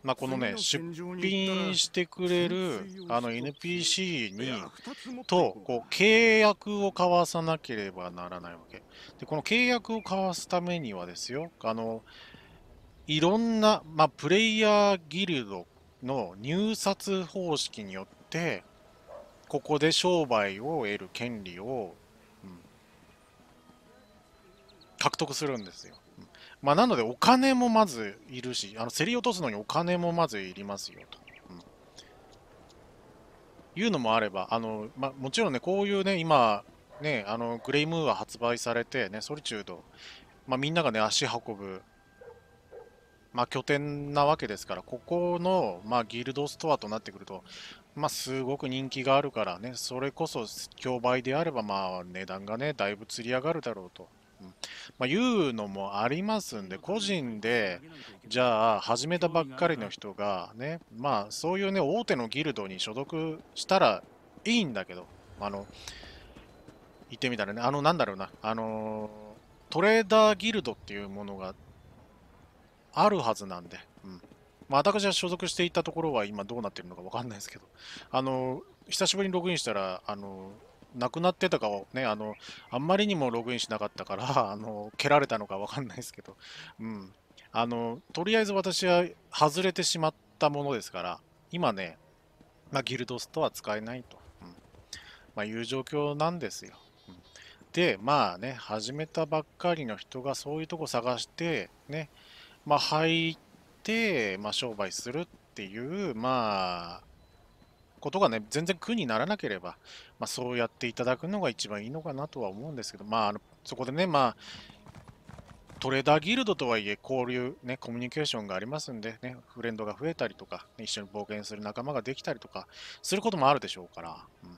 まあ、このね出品してくれるあの NPC にとこう契約を交わさなければならないわけでこの契約を交わすためにはですよあのいろんな、まあ、プレイヤーギルドの入札方式によってここで商売を得る権利を、獲得するんですよまあ、なのでお金もまずいるし、あの競り落とすのにお金もまずいりますよと。いうのもあれば、あのまもちろんね、こういうね、今、ね、あのグレイムーア発売されて、ね、ソリチュード、まみんながね、足運ぶ、ま拠点なわけですから、ここの、まギルドストアとなってくると、ますごく人気があるからね、それこそ競売であれば、まあ、値段がね、だいぶつり上がるだろうと。まあ、いうのもありますんで、個人で、じゃあ、始めたばっかりの人が、ね、まあ、そういうね、大手のギルドに所属したらいいんだけど、あの、言ってみたらね、あの、なんだろうな、あの、トレーダーギルドっていうものがあるはずなんで、うん。まあ、私は所属していたところは今どうなってるのかわかんないですけど、あの、久しぶりにログインしたら、あの、亡くなってたかをね、あの、あんまりにもログインしなかったから、あの、蹴られたのかわかんないですけど、うん。あの、とりあえず私は外れてしまったものですから、今ね、まあ、ギルドストア使えないと、うん、まあ、いう状況なんですよ。うん、で、まあね、始めたばっかりの人がそういうとこ探して、ね、まあ、入って、まあ、商売するっていう、まあ、ことがね、全然苦にならなければ、まあ、そうやっていただくのが一番いいのかなとは思うんですけど、まあ、あのそこでね、まあ、トレーダーギルドとはいえ交流、ね、コミュニケーションがありますんで、ね、フレンドが増えたりとか、ね、一緒に冒険する仲間ができたりとか、することもあるでしょうから、うん、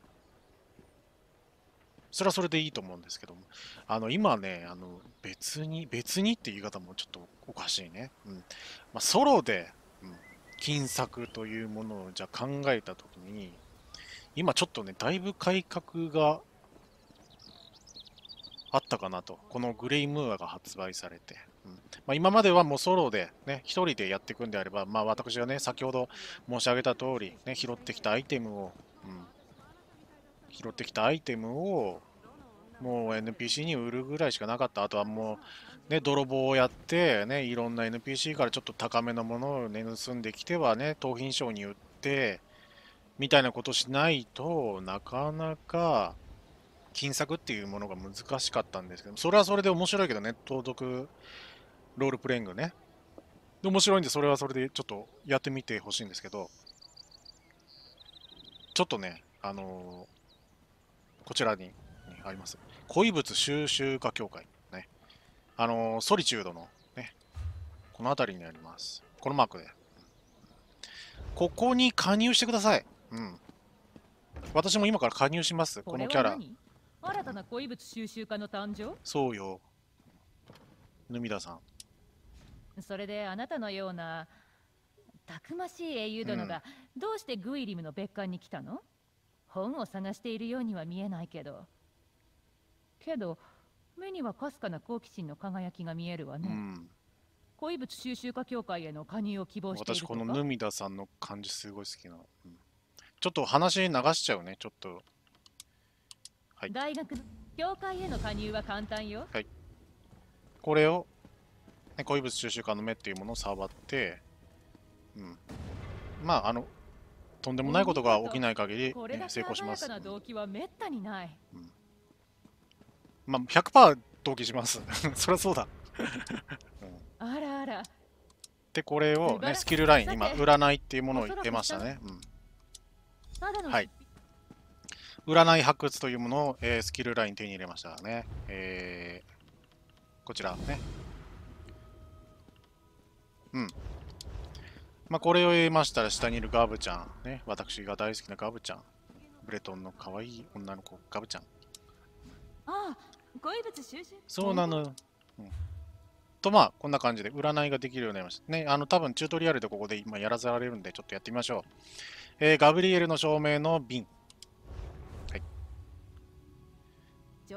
それはそれでいいと思うんですけども、あの今ね、あの別に、別にって言い方もちょっとおかしいね。うんまあ、ソロで金策というものをじゃあ考えた時に今ちょっとねだいぶ改革があったかなとこのグレイムーアが発売されて、うんまあ、今まではもうソロでね一人でやっていくんであれば、まあ、私がね先ほど申し上げた通り、ね、拾ってきたアイテムを、うん、拾ってきたアイテムをもう NPC に売るぐらいしかなかったあとはもうね、泥棒をやって、ね、いろんな NPC からちょっと高めのものを、ね、盗んできてはね、盗品賞に売って、みたいなことしないとなかなか金策っていうものが難しかったんですけど、それはそれで面白いけどね、盗賊ロールプレイングね。面白いんで、それはそれでちょっとやってみてほしいんですけど、ちょっとね、あのー、こちらにあります。恋物収集家協会。あのー、ソリチュードの、ね、この辺りにあります。このマークで。ここに加入してください。うん。私も今から加入します、このキャラ。新たな恋物収集家の誕生そうよ。ヌミダさん。それであなたのようなたくましい英雄殿が、うん、どうしてグイリムの別館に来たの本を探しているようには見えないけど。けど、目にはかすかな好奇心の輝きが見えるわね、うん、恋物収集家協会への加入を希望している私このヌミダさんの感じすごい好きな、うん、ちょっと話流しちゃうねちょっと、はい、大学の協会への加入は簡単よはいこれを、ね、恋物収集家の目っていうものを触ってうんまああのとんでもないことが起きない限り、ね、成功します。動機は滅多にない、うんまあ、100%同期します。そりゃそうだうん、あらあら。で、これをね、スキルライン、今、占いっていうものを得ましたね。うん、はい。占い発掘というものを、えー、スキルライン手に入れましたね。えー、こちらね。うん。まあ、これをいましたら、下にいるガブちゃん。ね、私が大好きなガブちゃん。ブレトンの可愛い女の子、ガブちゃん。ああそうなのよ、うん、とまあこんな感じで占いができるようになりましたねあの多分チュートリアルでここで今やらざられるんでちょっとやってみましょう、えー、ガブリエルの証明の瓶はい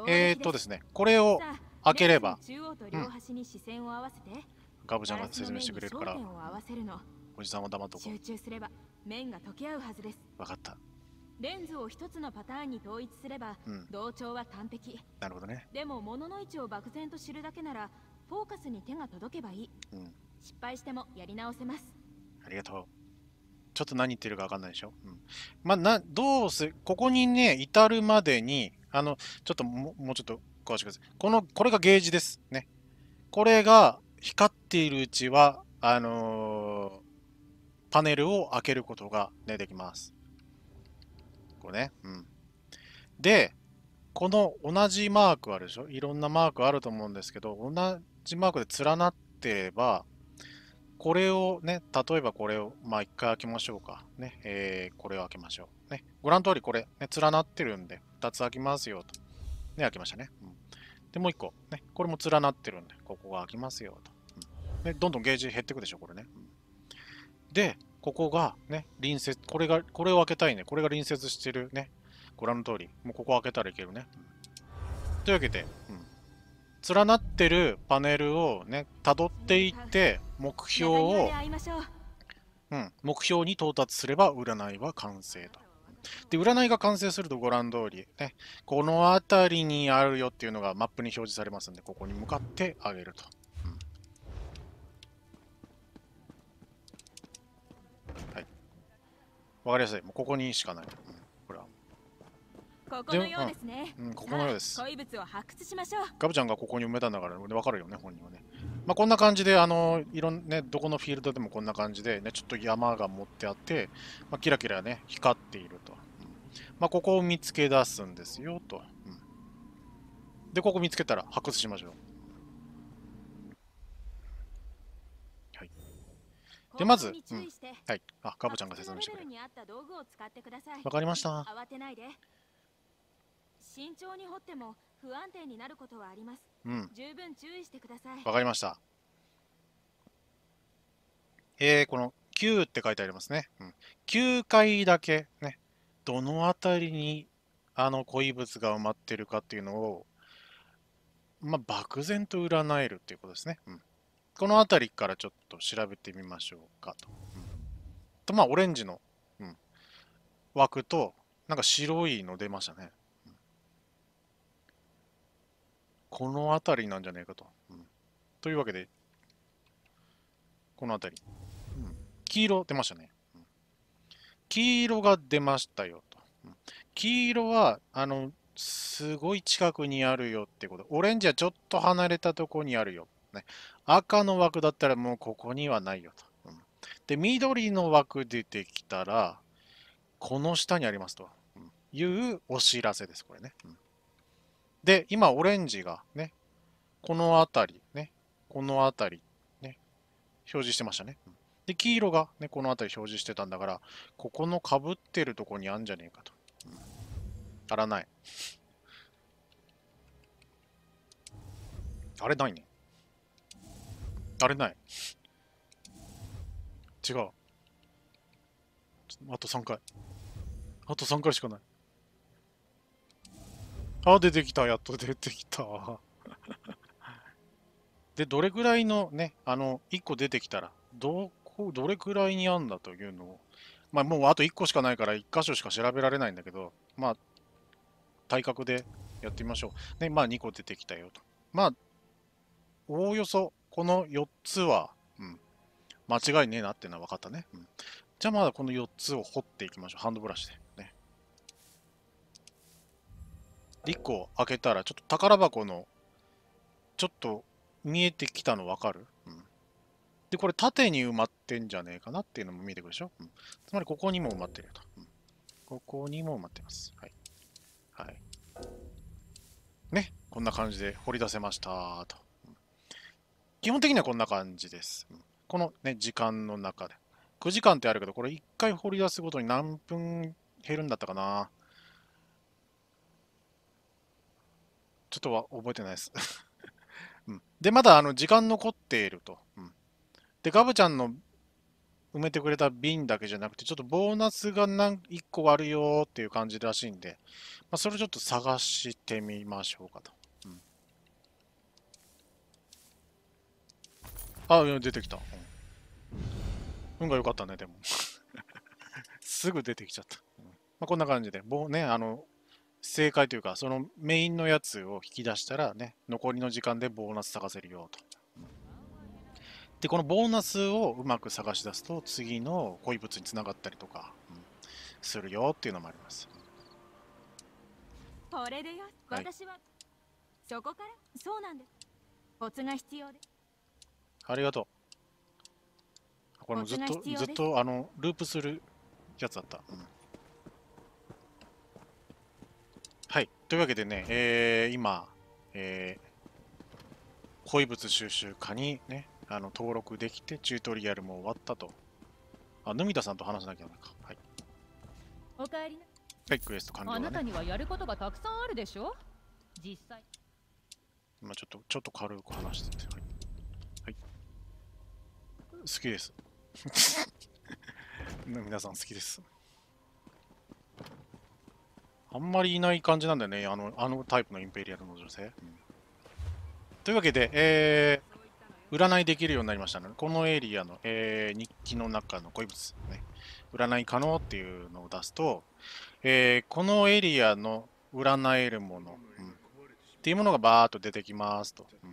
えー、っとですねこれを開ければ、うん、ガブちゃんが説明してくれるからおじさんは黙っとこう分かったレンズを一つのパターンに統一すれば、うん、同調は完璧なるほどねでも物の位置を漠然と知るだけならフォーカスに手が届けばいい、うん、失敗してもやり直せますありがとうちょっと何言ってるか分かんないでしょ、うん、まあなどうすここにね至るまでにあのちょっともうちょっと詳しくこのこれがゲージですねこれが光っているうちはあのー、パネルを開けることが、ね、できますこね。うん。で、この同じマークあるでしょいろんなマークあると思うんですけど、同じマークで連なってれば、これをね、例えばこれを、まあ一回開けましょうか。ね、えー、これを開けましょう。ね、ご覧の通りこれ、ね、連なってるんで、2つ開きますよと。ね、開きましたね。うん、で、もう1個、ね、これも連なってるんで、ここが開きますよと。うん、どんどんゲージ減っていくでしょ、これね。うん、で、ここがね、隣接、これが、これを開けたいね。これが隣接してるね。ご覧の通り、もうここ開けたらいけるね。というわけで、うん、連なってるパネルをね、辿っていって、目標を、うん、目標に到達すれば占いは完成と。で、占いが完成するとご覧通り、ね、この辺りにあるよっていうのがマップに表示されますんで、ここに向かってあげると。わかりやすい。もうここにしかない。うん、これは。ここのようですね。うん、ここのようです。怪物を発掘しましょう。ガブちゃんがここに埋めたんだから、わかるよね、本人はね。まあ、こんな感じで、あの、いろんね、どこのフィールドでもこんな感じで、ね、ちょっと山が持ってあって、まあ、キラキラね、光っていると。うん、まあ、ここを見つけ出すんですよ、と。うん、で、ここ見つけたら発掘しましょう。でまず、うん、はい、あかぼちゃんが説明してくれる。わかりました。慌てないで。慎重に掘っても不安定になることはあります。うん。十分注意してください。わかりました。えー、この9って書いてありますね。うん、9回だけね、どの辺りにあの恋物が埋まってるかっていうのを、まあ、漠然と占えるっていうことですね。うんこの辺りからちょっと調べてみましょうかと。うん、とまあ、オレンジの、うん、枠と、なんか白いの出ましたね。うん、この辺りなんじゃねえかと。うん、というわけで、この辺り。うん、黄色出ましたね。うん、黄色が出ましたよと。うん、黄色は、あの、すごい近くにあるよってこと。オレンジはちょっと離れたとこにあるよ。ね、赤の枠だったらもうここにはないよと。うん、で、緑の枠出てきたら、この下にありますというお知らせです、これね。うん、で、今、オレンジがね、この辺り、ね、この辺り、ね、表示してましたね。うんで、黄色がね、この辺り表示してたんだから、ここのかぶってるとこにあんじゃねえかと。うん、足らない。あれないね。あれない違うあと3回あと3回しかないあ出てきたやっと出てきた でどれぐらいのねあの1個出てきたらどこどれくらいにあんだというのをまあもうあと1個しかないから1箇所しか調べられないんだけどまあ体格でやってみましょう。ね、まあ2個出てきたよと。まあ、おおよそこの4つは、うん、間違いねえなっていうのは分かったね。うん、じゃあまだこの4つを掘っていきましょう。ハンドブラシで。ね。1個開けたら、ちょっと宝箱の、ちょっと見えてきたの分かる、うん、で、これ縦に埋まってんじゃねえかなっていうのも見えてくるでしょ、うん、つまりここにも埋まってると。うん、ここにも埋まってます。はい。はい。ね。こんな感じで掘り出せましたと。基本的にはこんな感じです。このね、時間の中で。9時間ってあるけど、これ1回掘り出すごとに何分減るんだったかなちょっとは覚えてないです うん、で、まだあの時間残っていると。うん、で、ガブちゃんの埋めてくれた瓶だけじゃなくて、ちょっとボーナスが何1個あるよっていう感じらしいんで、まあ、それをちょっと探してみましょうかと。あ、出てきた。運が良かったね、でも。すぐ出てきちゃった。まあ、こんな感じで、もうね、あの、正解というか、そのメインのやつを引き出したらね、残りの時間でボーナス探せるよと。で、このボーナスをうまく探し出すと、次の恋物につながったりとか、うん、するよっていうのもあります。これでよ、私は、そこから、そうなんです。コツが必要です。ありがとう。これもずっと、ずっと、あの、ループするやつだった。うん、はい。というわけでね、えー、今、えー、恋物収集家にね、あの、登録できて、チュートリアルも終わったと。あ、ヌミダさんと話さなきゃなか。はい。おかえりな。はい、クエスト完了、ね、あなたにはやることがたくさんあるでしょ実際。まあちょっと、ちょっと軽く話してて。はい好きです 皆さん好きですあんまりいない感じなんだよねあのあのタイプのインペリアルの女性、うん、というわけで、えー、占いできるようになりましたの、ね、でこのエリアの、えー、日記の中の恋物、ね、占い可能っていうのを出すと、えー、このエリアの占えるもの、うん、っていうものがバーっと出てきますと、うん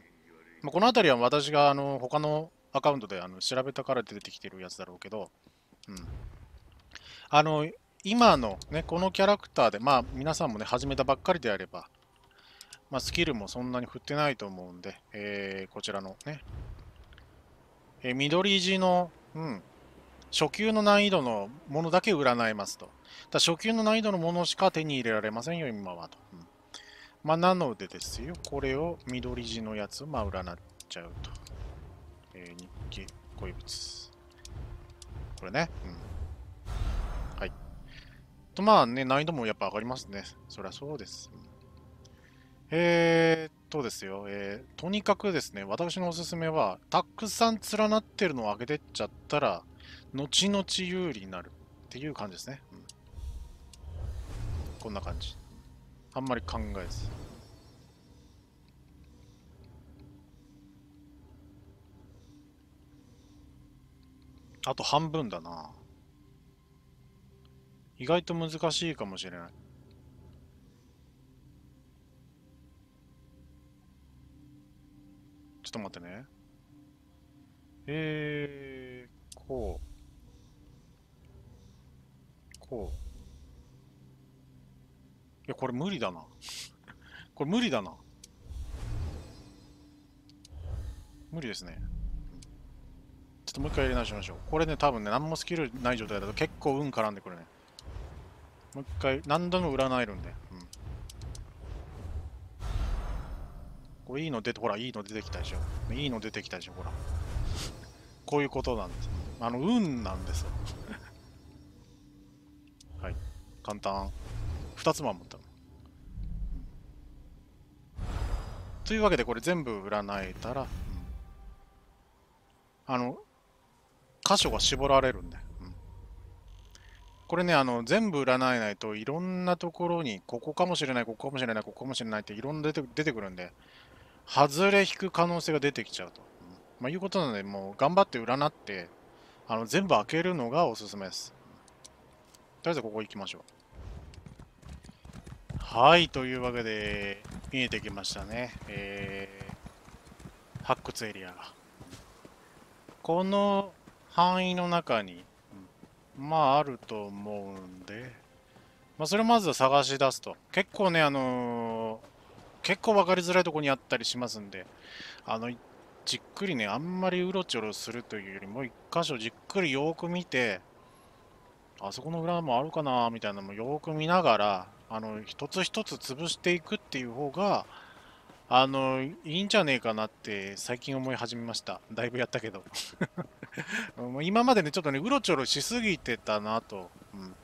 まあ、この辺りは私があの他のアカウントであの調べたから出てきてるやつだろうけど、うん、あの今の、ね、このキャラクターで、まあ、皆さんも、ね、始めたばっかりであれば、まあ、スキルもそんなに振ってないと思うんで、えー、こちらのね、えー、緑地の、うん、初級の難易度のものだけ占えますと。だ初級の難易度のものしか手に入れられませんよ、今はと。まあ、なのでですよ、これを緑地のやつを、まあ、占っちゃうと。えー、日記、恋物。これね。うん。はい。と、まあね、難易度もやっぱ上がりますね。そりゃそうです。えー、っとですよ、えー、とにかくですね、私のおすすめは、たくさん連なってるのを上げてっちゃったら、後々有利になるっていう感じですね。うん、こんな感じ。あんまり考えず。あと半分だな。意外と難しいかもしれない。ちょっと待ってね。えー、こう。こう。いや、これ無理だな。これ無理だな。無理ですね。ちょっともう一回やり直しましょう。これね、多分ね、何もスキルない状態だと結構運絡んでくるね。もう一回、何度も占えるんで。うん。これいいの出て、ほら、いいの出てきたでしょ。いいの出てきたでしょ、ほら。こういうことなんです。あの、運なんですよ。はい。簡単。二つも持ったの。というわけで、これ全部占えたら、あの、箇所が絞られるんで、うん、これね、あの、全部占えないといろんなところに、ここかもしれない、ここかもしれない、ここかもしれないっていろんな出て出てくるんで、外れ引く可能性が出てきちゃうと。うん、まあ、いうことなので、もう頑張って占って、あの、全部開けるのがおすすめです。とりあえずここ行きましょう。はい、というわけで、見えてきましたね。えー、発掘エリアが。この範囲の中に、まああると思うんで、まあそれをまず探し出すと。結構ね、あのー、結構分かりづらいとこにあったりしますんで、あの、じっくりね、あんまりうろちょろするというよりも、一箇所じっくりよく見て、あそこの裏もあるかなみたいなのもよく見ながら、あの、一つ一つ潰していくっていう方が、あの、いいんじゃねえかなって最近思い始めました。だいぶやったけどもう今までね、ちょっとね、うろちょろしすぎてたなと。うん、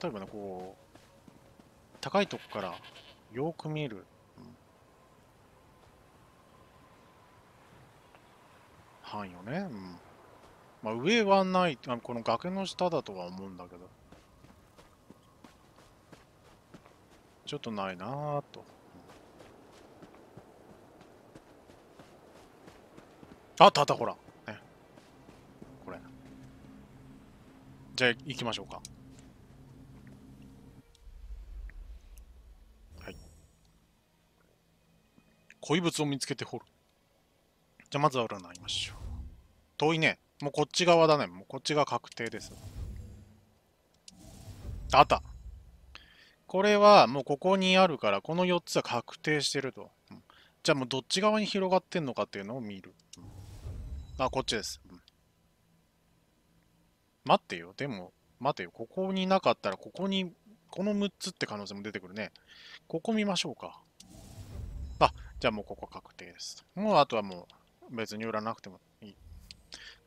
例えばね、こう、高いとこからよく見える。うん、範囲をね、うん。まあ、上はない、この崖の下だとは思うんだけど。ちょっとないなぁと。あったあったほら、ね、これじゃあ行きましょうかはい恋物を見つけて掘るじゃあまずは占いましょう遠いねもうこっち側だねもうこっちが確定ですあったこれはもうここにあるからこの4つは確定してると、うん、じゃあもうどっち側に広がってんのかっていうのを見る、うんあ、こっちです。うん、待ってよ。でも、待てよ。ここになかったら、ここに、この6つって可能性も出てくるね。ここ見ましょうか。あ、じゃあもうここ確定です。もうあとはもう別に売らなくてもいい。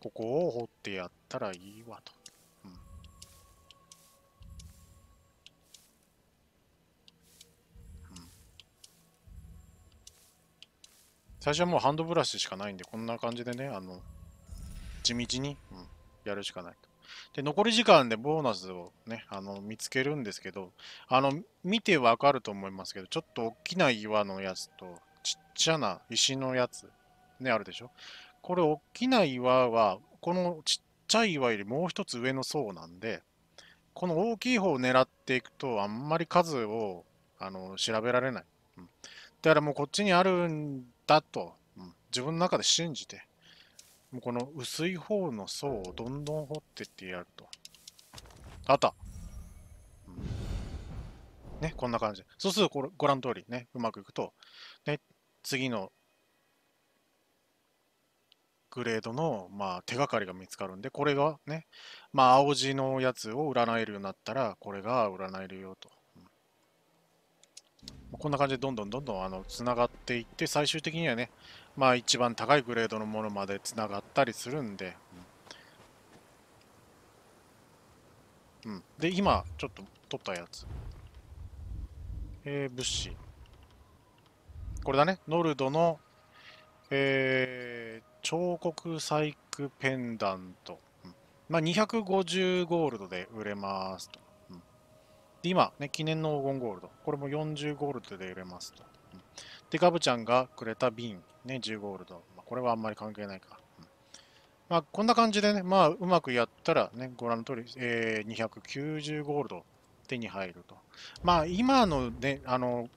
ここを掘ってやったらいいわと。最初はもうハンドブラシしかないんで、こんな感じでね、あの、地道に、うん、やるしかないと。で、残り時間でボーナスをね、あの、見つけるんですけど、あの、見てわかると思いますけど、ちょっと大きな岩のやつと、ちっちゃな石のやつ、ね、あるでしょ。これ、大きな岩は、このちっちゃい岩よりもう一つ上の層なんで、この大きい方を狙っていくと、あんまり数を、あの、調べられない。うんだからもうこっちにあるんだと、うん、自分の中で信じて、もうこの薄い方の層をどんどん掘ってってやると。あった。うん、ね、こんな感じ。そうするとこれご覧の通りね、うまくいくと、ね、次のグレードの、まあ、手がかりが見つかるんで、これがね、まあ、青字のやつを占えるようになったら、これが占えるよと。こんな感じでどんどんどんどんあのつながっていって最終的にはねまあ一番高いグレードのものまでつながったりするんで、うん、で今ちょっと取ったやつえー、物資これだねノルドのえー、彫刻細工ペンダント、まあ250ゴールドで売れますと今、ね、記念の黄金ゴールド。これも40ゴールドで売れますと。で、ガブちゃんがくれた瓶、ね、10ゴールド。まあ、これはあんまり関係ないか。うん、まあ、こんな感じでね、まあ、うまくやったらね、ご覧の通り、えー、290ゴールド手に入ると。まあ、今のね、あの、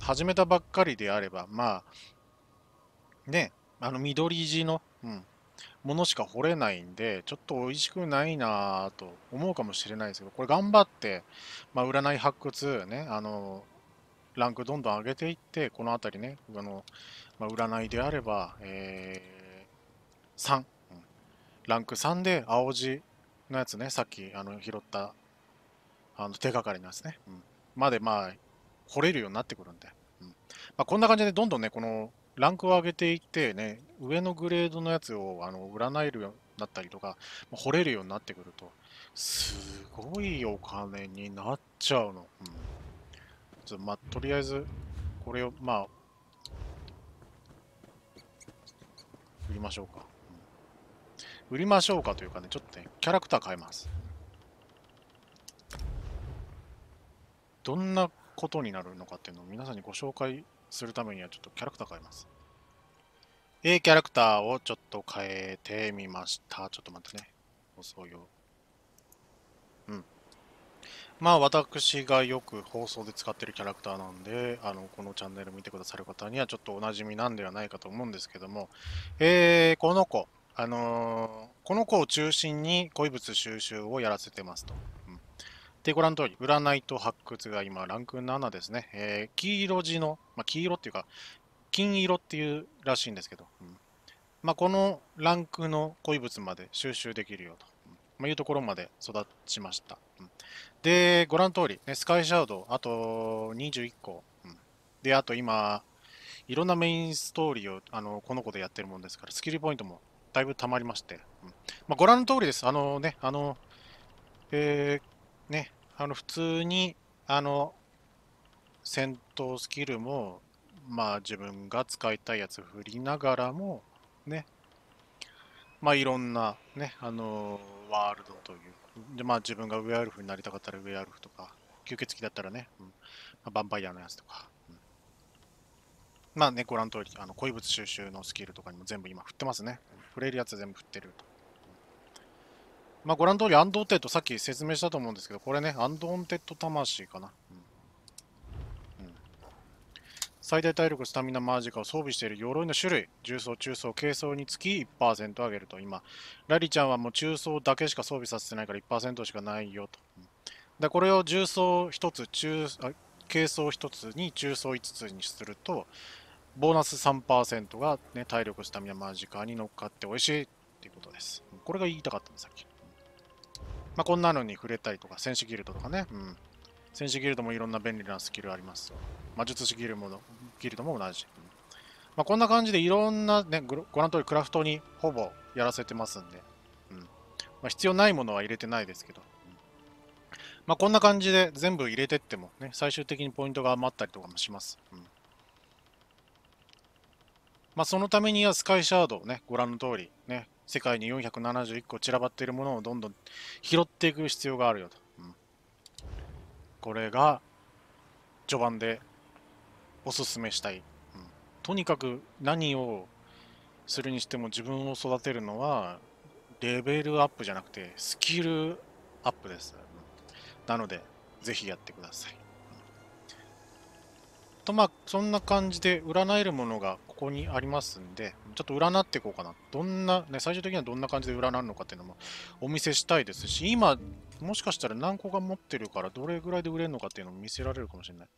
始めたばっかりであれば、まあ、ね、あの、緑地の、うん、ものしか掘れないんで、ちょっと美味しくないなぁと思うかもしれないですけど、これ頑張って、まあ、占い発掘ね、あの、ランクどんどん上げていって、この辺りね、あの、まあ、占いであれば、えー、3、うん、ランク3で青字のやつね、さっきあの拾ったあの手がかりなんですね、うん、までまあ、掘れるようになってくるんで、うんまあ、こんな感じでどんどんね、このランクを上げていってね、上のグレードのやつをあの占えるようになったりとか、まあ、掘れるようになってくると、すごいお金になっちゃうの。うん、まあ、とりあえず、これを、まあ、売りましょうか、うん、売りましょうかというかね、ちょっとね、キャラクター変えます。どんなことになるのかっていうのを皆さんにご紹介するためにはちょっとキャラクター変えます。A キャラクターをちょっと変えてみました。ちょっと待ってね。放送用。うん。まあ私がよく放送で使ってるキャラクターなんで、あの、このチャンネル見てくださる方にはちょっとお馴染みなんではないかと思うんですけども、えー、この子、あのー、この子を中心に恋物収集をやらせてますと。で、ご覧の通り、占いと発掘が今、ランク7ですね。えー、黄色地の、まあ、黄色っていうか、金色っていうらしいんですけど、うん、まあ、このランクの恋物まで収集できるよと、まあ、いうところまで育ちました。うん、で、ご覧の通り、ね、スカイシャウド、あと21個。うん、で、あと今、いろんなメインストーリーをあのこの子でやってるもんですから、スキルポイントもだいぶ溜まりまして、うんまあ、ご覧の通りです。あのね、あの、えー、ね、あの普通にあの戦闘スキルも、まあ、自分が使いたいやつ振りながらも、ね、まあ、いろんな、ね、あのワールドという、でまあ、自分がウェアルフになりたかったらウェアルフとか、吸血鬼だったらね、うんまあ、バンパイアのやつとか、うん、まあね、ご覧の通り、あの、恋物収集のスキルとかにも全部今振ってますね。振れるやつ全部振ってると。まあ、ご覧の通り、アンドーテッド、さっき説明したと思うんですけど、これね、アンドーンテッド魂かな。うんうん、最大体力、スタミナ、マージカを装備している鎧の種類、重装、中装、軽装につき1%上げると。今、ラリちゃんはもう中装だけしか装備させてないから1%しかないよと。うん、でこれを重装1つ、中あ軽装1つに中装5つにすると、ボーナス3%が、ね、体力、スタミナ、マージカに乗っかって美味しいっていうことです。これが言いたかったんです、さっき。まあ、こんなのに触れたりとか、戦士ギルドとかね、うん。戦士ギルドもいろんな便利なスキルあります。魔術師ギルギルドも同じ。うん、まあ、こんな感じでいろんなね、ご覧の通りクラフトにほぼやらせてますんで、うんまあ、必要ないものは入れてないですけど、うん、まあ、こんな感じで全部入れてっても、ね、最終的にポイントが余ったりとかもします。うんまあ、そのためにはスカイシャードをね、ご覧の通り、ね、世界に471個散らばっているものをどんどん拾っていく必要があるよと、うん、これが序盤でおすすめしたい、うん、とにかく何をするにしても自分を育てるのはレベルアップじゃなくてスキルアップです、うん、なのでぜひやってくださいとまあそんな感じで占えるものがこにありますんで、ちょっと占っていこうかな。どんな、ね、最終的にはどんな感じで占うのかっていうのもお見せしたいですし、今、もしかしたら何個か持ってるから、どれぐらいで売れるのかっていうのも見せられるかもしれない。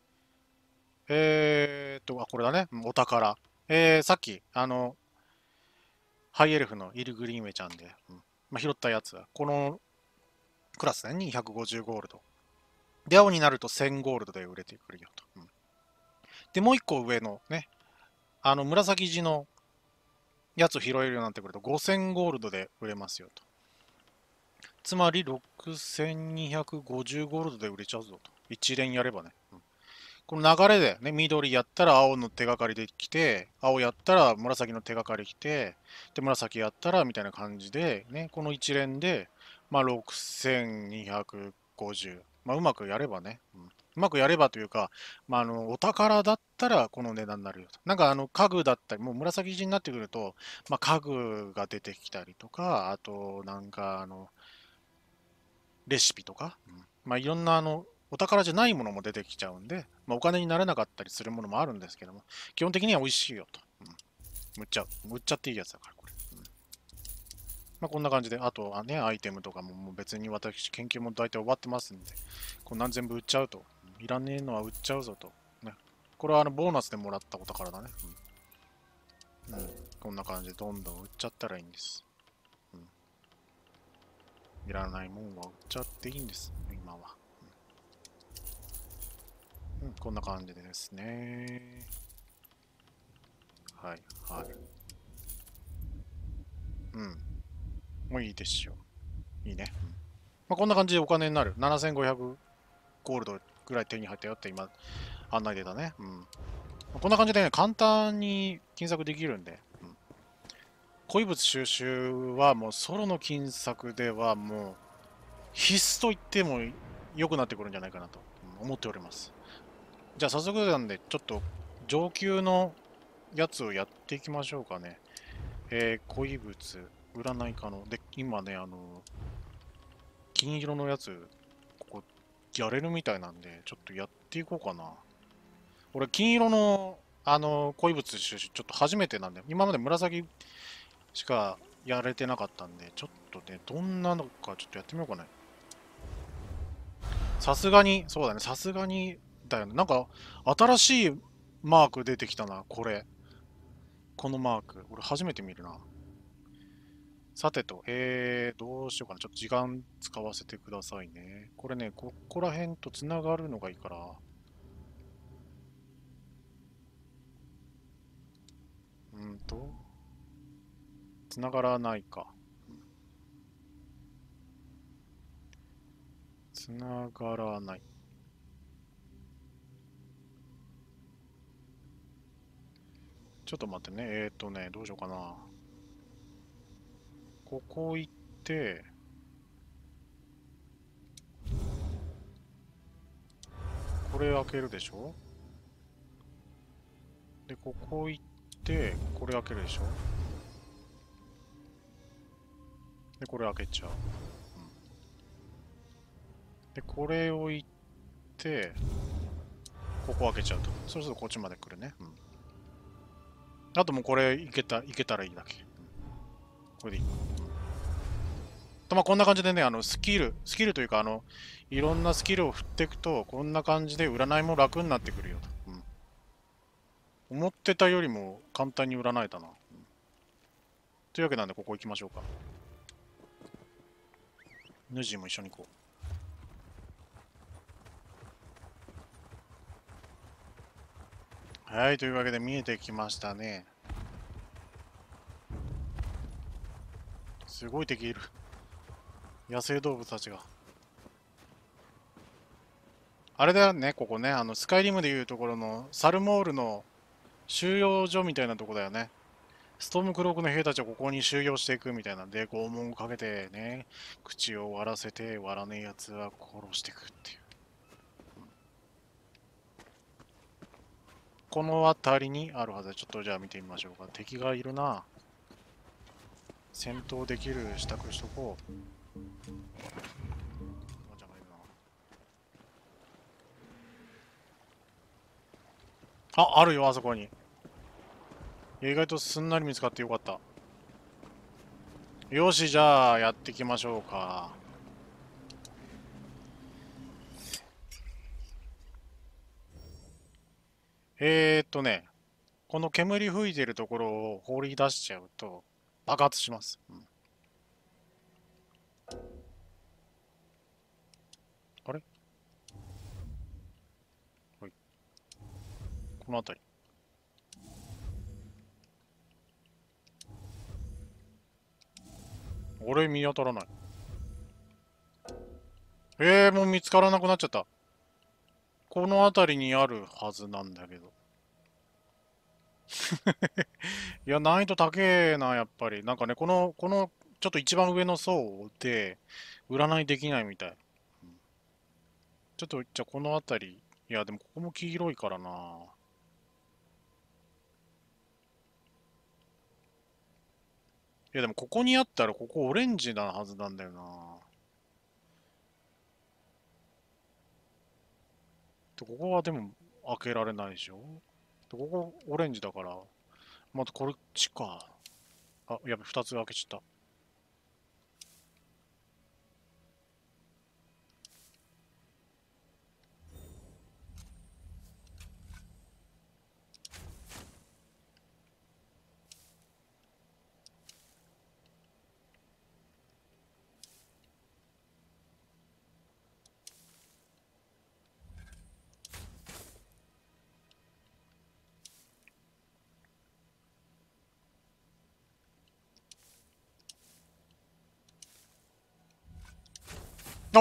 えーっと、あ、これだね。お宝。えー、さっき、あの、ハイエルフのイルグリーメちゃんで、うんまあ、拾ったやつ。このクラスね、250ゴールド。で、青になると1000ゴールドで売れてくるよと。うん、で、もう一個上のね、あの紫地のやつを拾えるようになってくると5000ゴールドで売れますよと。つまり6250ゴールドで売れちゃうぞと。一連やればね。うん、この流れでね、緑やったら青の手がかりできて、青やったら紫の手がかり来て、で、紫やったらみたいな感じで、ね、この一連で、まあ、6250。まあ、うまくやればね。うんうまくやればというか、まあ、あのお宝だったらこの値段になるよと。なんかあの家具だったり、もう紫地になってくると、まあ、家具が出てきたりとか、あとなんかあのレシピとか、うん、まあ、いろんなあのお宝じゃないものも出てきちゃうんで、まあ、お金にならなかったりするものもあるんですけども、基本的には美味しいよと。うん、むっちゃむ売っちゃっていいやつだから、これ。まあ、こんな感じで、あとはね、アイテムとかももう別に私、研究も大体終わってますんで、こんなん全部売っちゃうと、いらねえのは売っちゃうぞと。ね、これはあのボーナスでもらったことからだね。うん、うん、こんな感じでどんどん売っちゃったらいいんです。うん、いらないもんは売っちゃっていいんです、今は。うん、うん、こんな感じですね。はい、はい。うん。もういいでしょう。いいね。まあ、こんな感じでお金になる。7500ゴールドぐらい手に入ったよって今、案内でたね。うん。こんな感じでね、簡単に金策できるんで。うん、恋物収集はもうソロの金策ではもう必須と言っても良くなってくるんじゃないかなと思っております。じゃあ早速なんで、ちょっと上級のやつをやっていきましょうかね。えー、恋物、占い可能。で、今ね、あの、金色のやつやれるみたいなんで、ちょっとやっていこうかな。俺、金色の、あの、恋物収集、ちょっと初めてなんで、今まで紫しかやれてなかったんで、ちょっとね、どんなのかちょっとやってみようかな。さすがに、そうだね、さすがに、だよね。なんか、新しいマーク出てきたな、これ。このマーク。俺、初めて見るな。さてと、えー、どうしようかな。ちょっと時間使わせてくださいね。これね、ここら辺とつながるのがいいから。うんと、つながらないか。つながらない。ちょっと待ってね。えっ、ー、とね、どうしようかな。ここ行って、これ開けるでしょで、ここ行って、これ開けるでしょで、これ開けちゃう。で、これを行って、ここ開けちゃうと。そうするとこっちまで来るね。うん。あともうこれいけた、いけたらいいだけ。これでいい。とまあこんな感じでね、あのスキル、スキルというかあの、いろんなスキルを振っていくと、こんな感じで占いも楽になってくるよと。うん、思ってたよりも簡単に占えたな。うん、というわけなんで、ここ行きましょうか。ヌジーも一緒に行こう。はい、というわけで見えてきましたね。すごい敵いる。野生動物たちがあれだよねここねあのスカイリムでいうところのサルモールの収容所みたいなとこだよねストームクロークの兵たちをここに収容していくみたいなんで拷問をかけてね口を割らせて割らねえやつは殺していくっていうこの辺りにあるはずちょっとじゃあ見てみましょうか敵がいるな戦闘できる支度しとこうおもるなああるよあそこにいや意外とすんなり見つかってよかったよしじゃあやっていきましょうかえー、っとねこの煙吹いてるところを放り出しちゃうと爆発します、うんこの辺り俺見当たらないえー、もう見つからなくなっちゃったこの辺りにあるはずなんだけど いや難易度高えなやっぱりなんかねこのこのちょっと一番上の層で占いできないみたい、うん、ちょっとじゃあこの辺りいやでもここも黄色いからなやでもここにあったらここオレンジなはずなんだよなここはでも開けられないでしょここオレンジだからまたこっちかあやべ2つ開けちゃった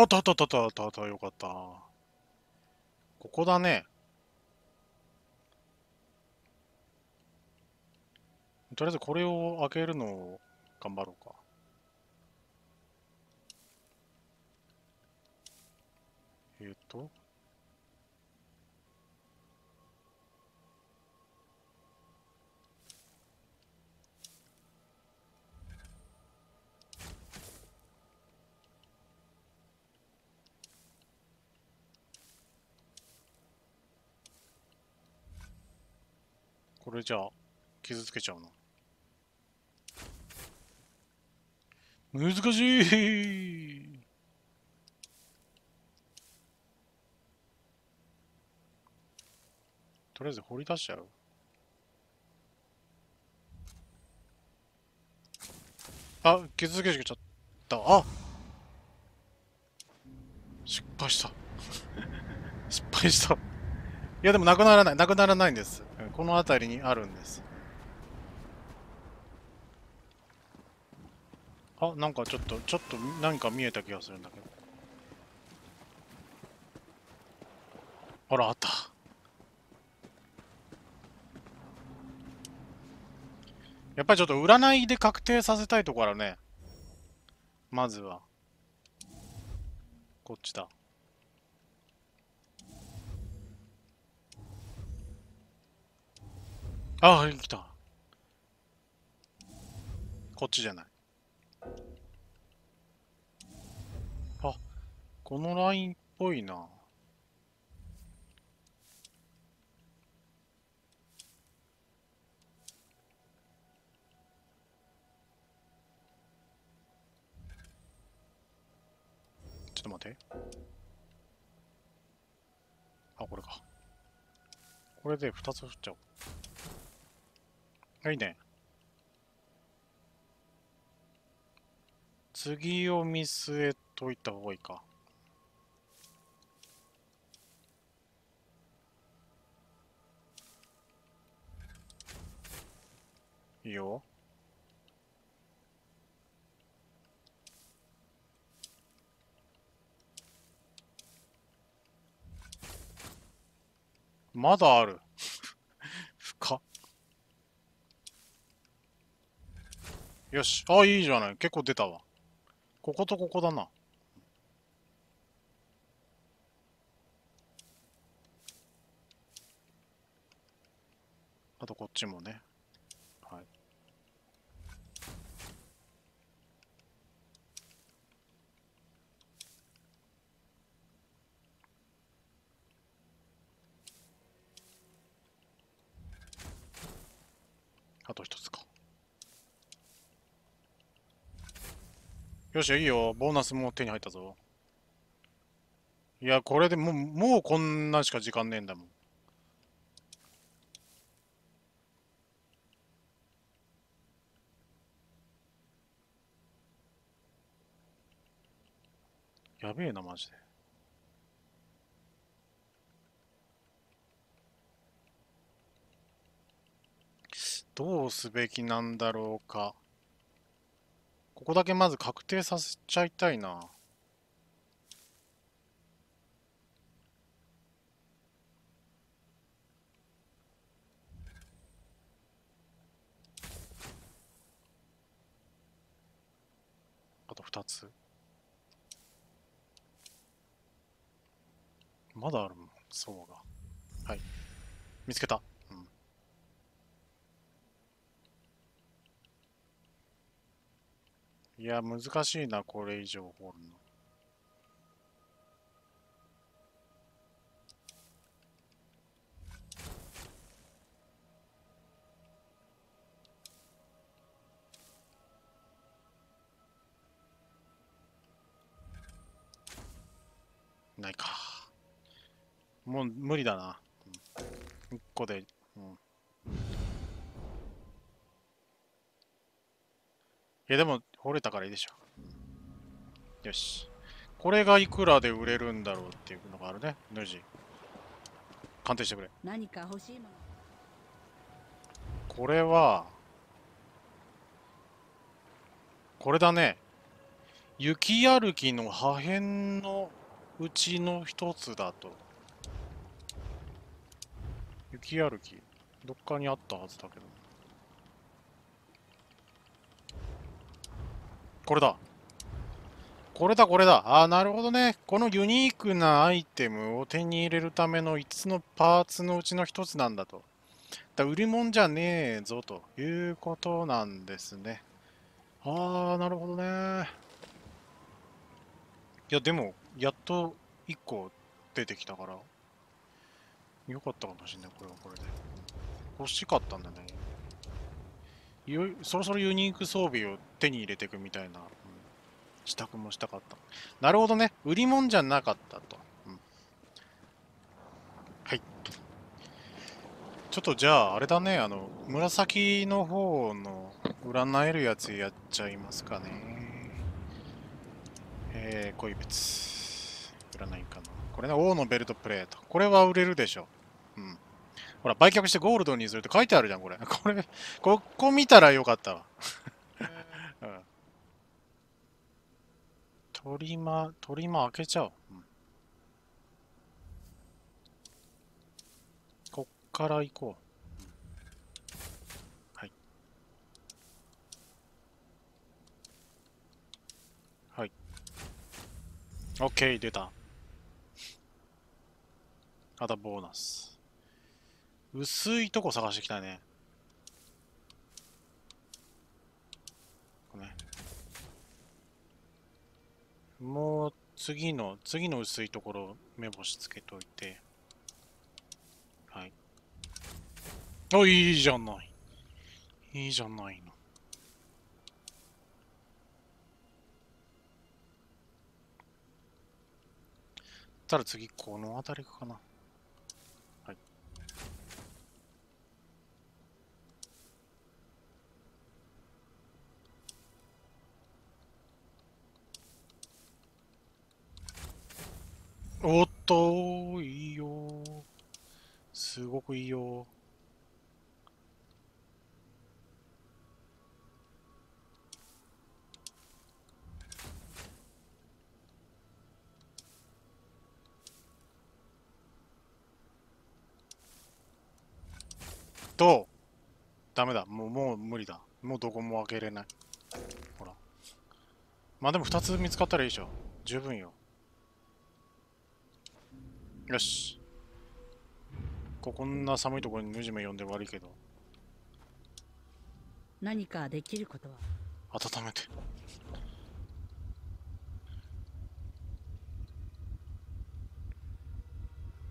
あったあったあったあったあったよかった。ここだね。とりあえずこれを開けるのを頑張ろうか。これじゃあ、傷つけちゃうな。難しいとりあえず掘り出しちゃうあ傷つけちゃったあ失敗した失敗したいやでもなくならないなくならないんですこの辺りにあるんですあなんかちょっとちょっと何か見えた気がするんだけどあらあったやっぱりちょっと占いで確定させたいところねまずはこっちだあ来たこっちじゃないあこのラインっぽいなちょっと待ってあこれかこれで2つ振っちゃおういいね。次を見据えといた方がいいか。いいよ。まだある。深っ。よし。あ、いいじゃない。結構出たわ。こことここだな。あとこっちもね。はい。あと一つか。よし、いいよ。ボーナスも手に入ったぞ。いや、これでもう、もうこんなしか時間ねえんだもん。やべえな、マジで。どうすべきなんだろうか。ここだけまず確定させちゃいたいな。あと2つ。まだあるもん、そうが。はい。見つけた。いや、難しいな、これ以上掘るの。ないか。もう無理だな。1個でいやでも、掘れたからいいでしょ。よし。これがいくらで売れるんだろうっていうのがあるね。ヌジ。鑑定してくれ。何か欲しいものこれは、これだね。雪歩きの破片のうちの一つだと。雪歩き、どっかにあったはずだけど。これだ。これだ、これだ。ああ、なるほどね。このユニークなアイテムを手に入れるための5つのパーツのうちの1つなんだと。だ売り物じゃねえぞということなんですね。ああ、なるほどね。いや、でも、やっと1個出てきたから、よかったかもしんない、これはこれで。欲しかったんだね。そろそろユニーク装備を手に入れていくみたいな、うん、支度もしたかった。なるほどね。売り物じゃなかったと。うん、はい。ちょっとじゃあ、あれだね。あの、紫の方の占えるやつやっちゃいますかね。えー、恋別。占いかな。これね、王のベルトプレート。これは売れるでしょ。うん。ほら、売却してゴールドにするって書いてあるじゃん、これ。これ、ここ見たらよかったわ。トリマトリマ開けちゃおう。うん、こっから行こう。ははい。い。OK、出た。あとボーナス。薄いとこ探してきたね。もう次の、次の薄いところ目星つけといて。はい。あ、いいじゃない。いいじゃないの。たら次この辺りかな。おっといいよすごくいいよとダメだもうもう無理だもうどこも開けれないほらまあでも2つ見つかったらいいでしょ十分よよし。ここんな寒いところに無地メ呼んで悪いけど。何かできることは温めて。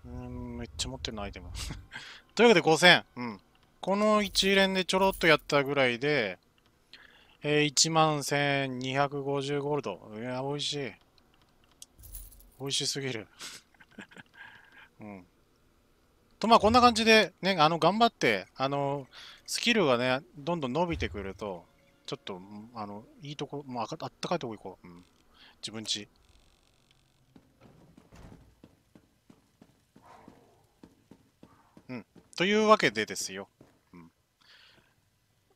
うん、めっちゃ持ってるな、アイテム。というわけで5000。うん。この一連でちょろっとやったぐらいで、えー、1万1250ゴールド。いや、美味しい。美味しすぎる。うん。と、まあ、こんな感じで、ね、あの、頑張って、あの、スキルがね、どんどん伸びてくると、ちょっと、あの、いいところ、もうああったかいとこ行こう。うん。自分ち。うん。というわけでですよ。うん。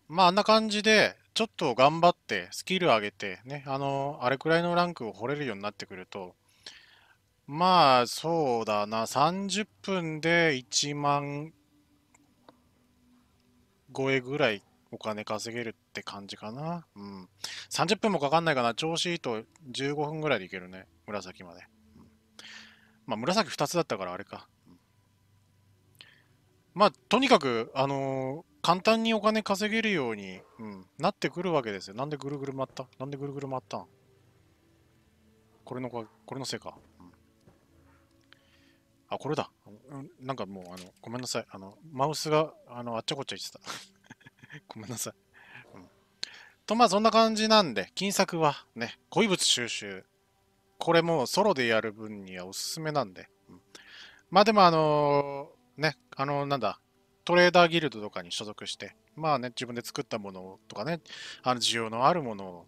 まあ、あんな感じで、ちょっと頑張って、スキル上げて、ね、あの、あれくらいのランクを掘れるようになってくると、まあ、そうだな。30分で1万超えぐらいお金稼げるって感じかな。うん。30分もかかんないかな。調子いいと15分ぐらいでいけるね。紫まで。まあ、紫2つだったからあれか。まあ、とにかく、あのー、簡単にお金稼げるように、うん、なってくるわけですよ。なんでぐるぐる回ったなんでぐるぐる回ったんこれのか、これのせいか。あ、これだ。なんかもう、あの、ごめんなさい。あの、マウスが、あの、あっちゃこっちゃ言ってた。ごめんなさい。うん。と、まあ、そんな感じなんで、金作はね、恋物収集。これもソロでやる分にはおすすめなんで。うん、まあ、でも、あのー、ね、あのなんだ、トレーダーギルドとかに所属して、まあね、自分で作ったものとかね、あの需要のあるものを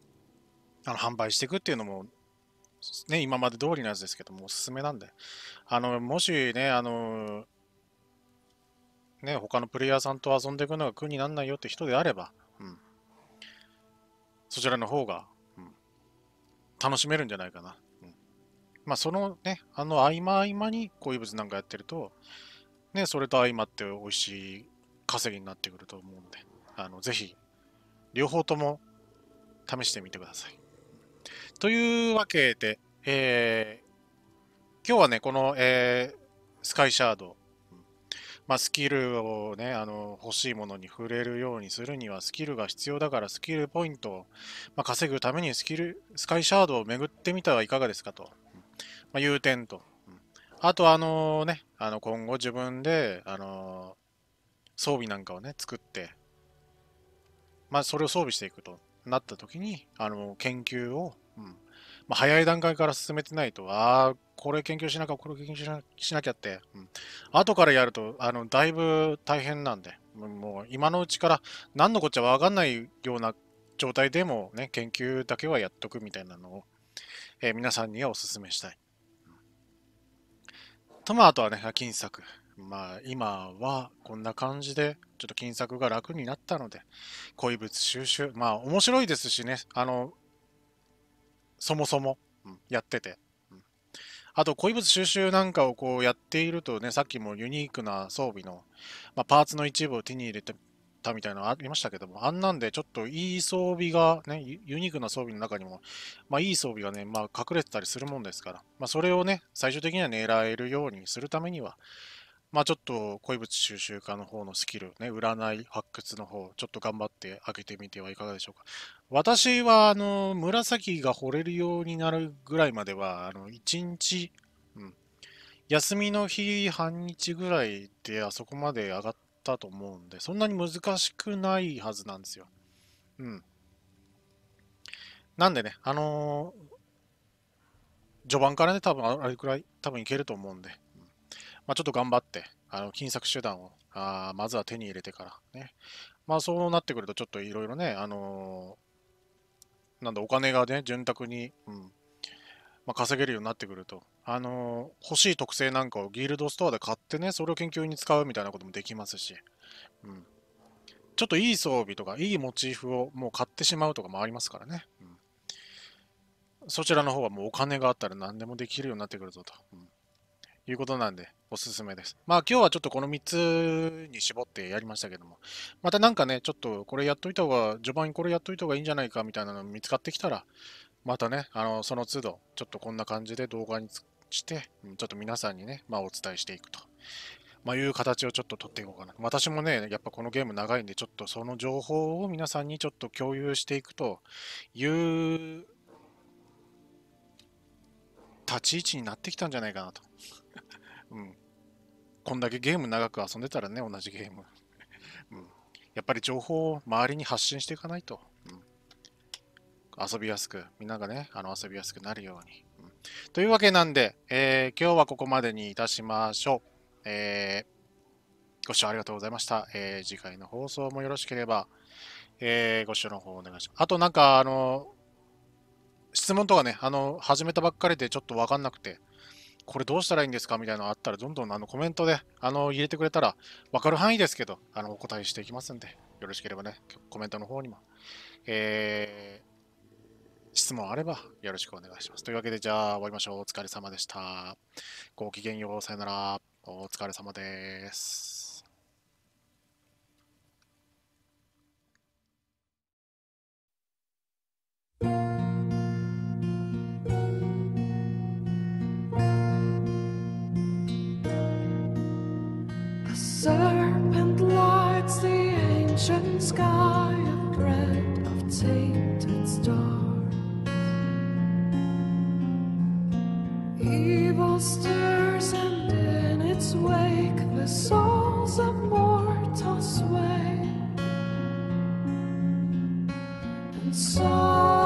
あの販売していくっていうのも、ね、今まで通りのやつですけども、おすすめなんで、あの、もしね、あの、ね、他のプレイヤーさんと遊んでいくのが苦にならないよって人であれば、うん、そちらの方が、うん、楽しめるんじゃないかな。うん、まあ、そのね、あの合間合間に恋物なんかやってると、ね、それと相まって美味しい稼ぎになってくると思うんで、あの、ぜひ、両方とも試してみてください。というわけで、えー、今日はね、この、えー、スカイシャード、まあ、スキルをね、あの欲しいものに触れるようにするにはスキルが必要だからスキルポイントを、まあ、稼ぐためにスキル、スカイシャードを巡ってみたはいかがですかと、まあ、いう点と。あと、あのね、あの今後自分で、あの装備なんかをね、作って、まあ、それを装備していくとなった時に、あの研究を、うん、まあ、早い段階から進めてないと、ああ、これ研究しなきゃ、これ研究しなきゃって、うん、後からやると、あの、だいぶ大変なんで、もう今のうちから何のこっちゃわかんないような状態でもね、研究だけはやっとくみたいなのを、えー、皆さんにはお勧めしたい。と、まあ、あとはね、金策。まあ、今はこんな感じで、ちょっと金策が楽になったので、恋物収集。まあ、面白いですしね、あの、そもそも、うん、やってて。あと、恋物収集なんかをこうやっているとね、さっきもユニークな装備の、まあ、パーツの一部を手に入れてたみたいなのありましたけども、あんなんでちょっといい装備が、ね、ユニークな装備の中にも、まあ、いい装備がね、まあ、隠れてたりするもんですから、まあ、それをね、最終的には狙えるようにするためには、まあちょっと恋物収集家の方のスキル、ね、占い、発掘の方、ちょっと頑張って開けてみてはいかがでしょうか。私は、あの、紫が惚れるようになるぐらいまでは、あの、1日、うん、休みの日、半日ぐらいであそこまで上がったと思うんで、そんなに難しくないはずなんですよ。うん。なんでね、あのー、序盤からね、多分あれくらい、多分いけると思うんで、うん、まあ、ちょっと頑張って、あの、金策手段を、あまずは手に入れてからね。まあ、そうなってくると、ちょっといろいろね、あのーなんだ、お金がね、潤沢に、うんまあ、稼げるようになってくると、あのー、欲しい特性なんかをギルドストアで買ってね、それを研究に使うみたいなこともできますし、うん、ちょっといい装備とか、いいモチーフをもう買ってしまうとかもありますからね。うんそちらの方はもうお金があったら何でもできるようになってくるぞと、うん、いうことなんで、おすすめです。まあ今日はちょっとこの3つに絞ってやりましたけども、またなんかね、ちょっとこれやっといた方が、序盤にこれやっといた方がいいんじゃないかみたいなの見つかってきたら、またね、あの、その都度、ちょっとこんな感じで動画にして、ちょっと皆さんにね、まあお伝えしていくと。まあ、いう形をちょっと取っていこうかな。私もね、やっぱこのゲーム長いんで、ちょっとその情報を皆さんにちょっと共有していくという立ち位置になってきたんじゃないかなと。うん。こんだけゲーム長く遊んでたらね、同じゲーム。うん、やっぱり情報を周りに発信していかないと。うん、遊びやすく、みんながね、あの遊びやすくなるように。うん、というわけなんで、えー、今日はここまでにいたしましょう。えー、ご視聴ありがとうございました。えー、次回の放送もよろしければ、えー、ご視聴の方お願いします。あとなんか、あの、質問とかね、あの、始めたばっかりでちょっとわかんなくて、これどうしたらいいんですかみたいなのあったら、どんどんあのコメントであの入れてくれたら、わかる範囲ですけど、あのお答えしていきますんで、よろしければね、コメントの方にも、えー、質問あればよろしくお願いします。というわけで、じゃあ終わりましょう。お疲れ様でした。ごきげんよう。さよなら。お疲れ様です。thank you ocean sky of bread of tainted stars. Evil stirs, and in its wake, the souls of mortals sway. And so.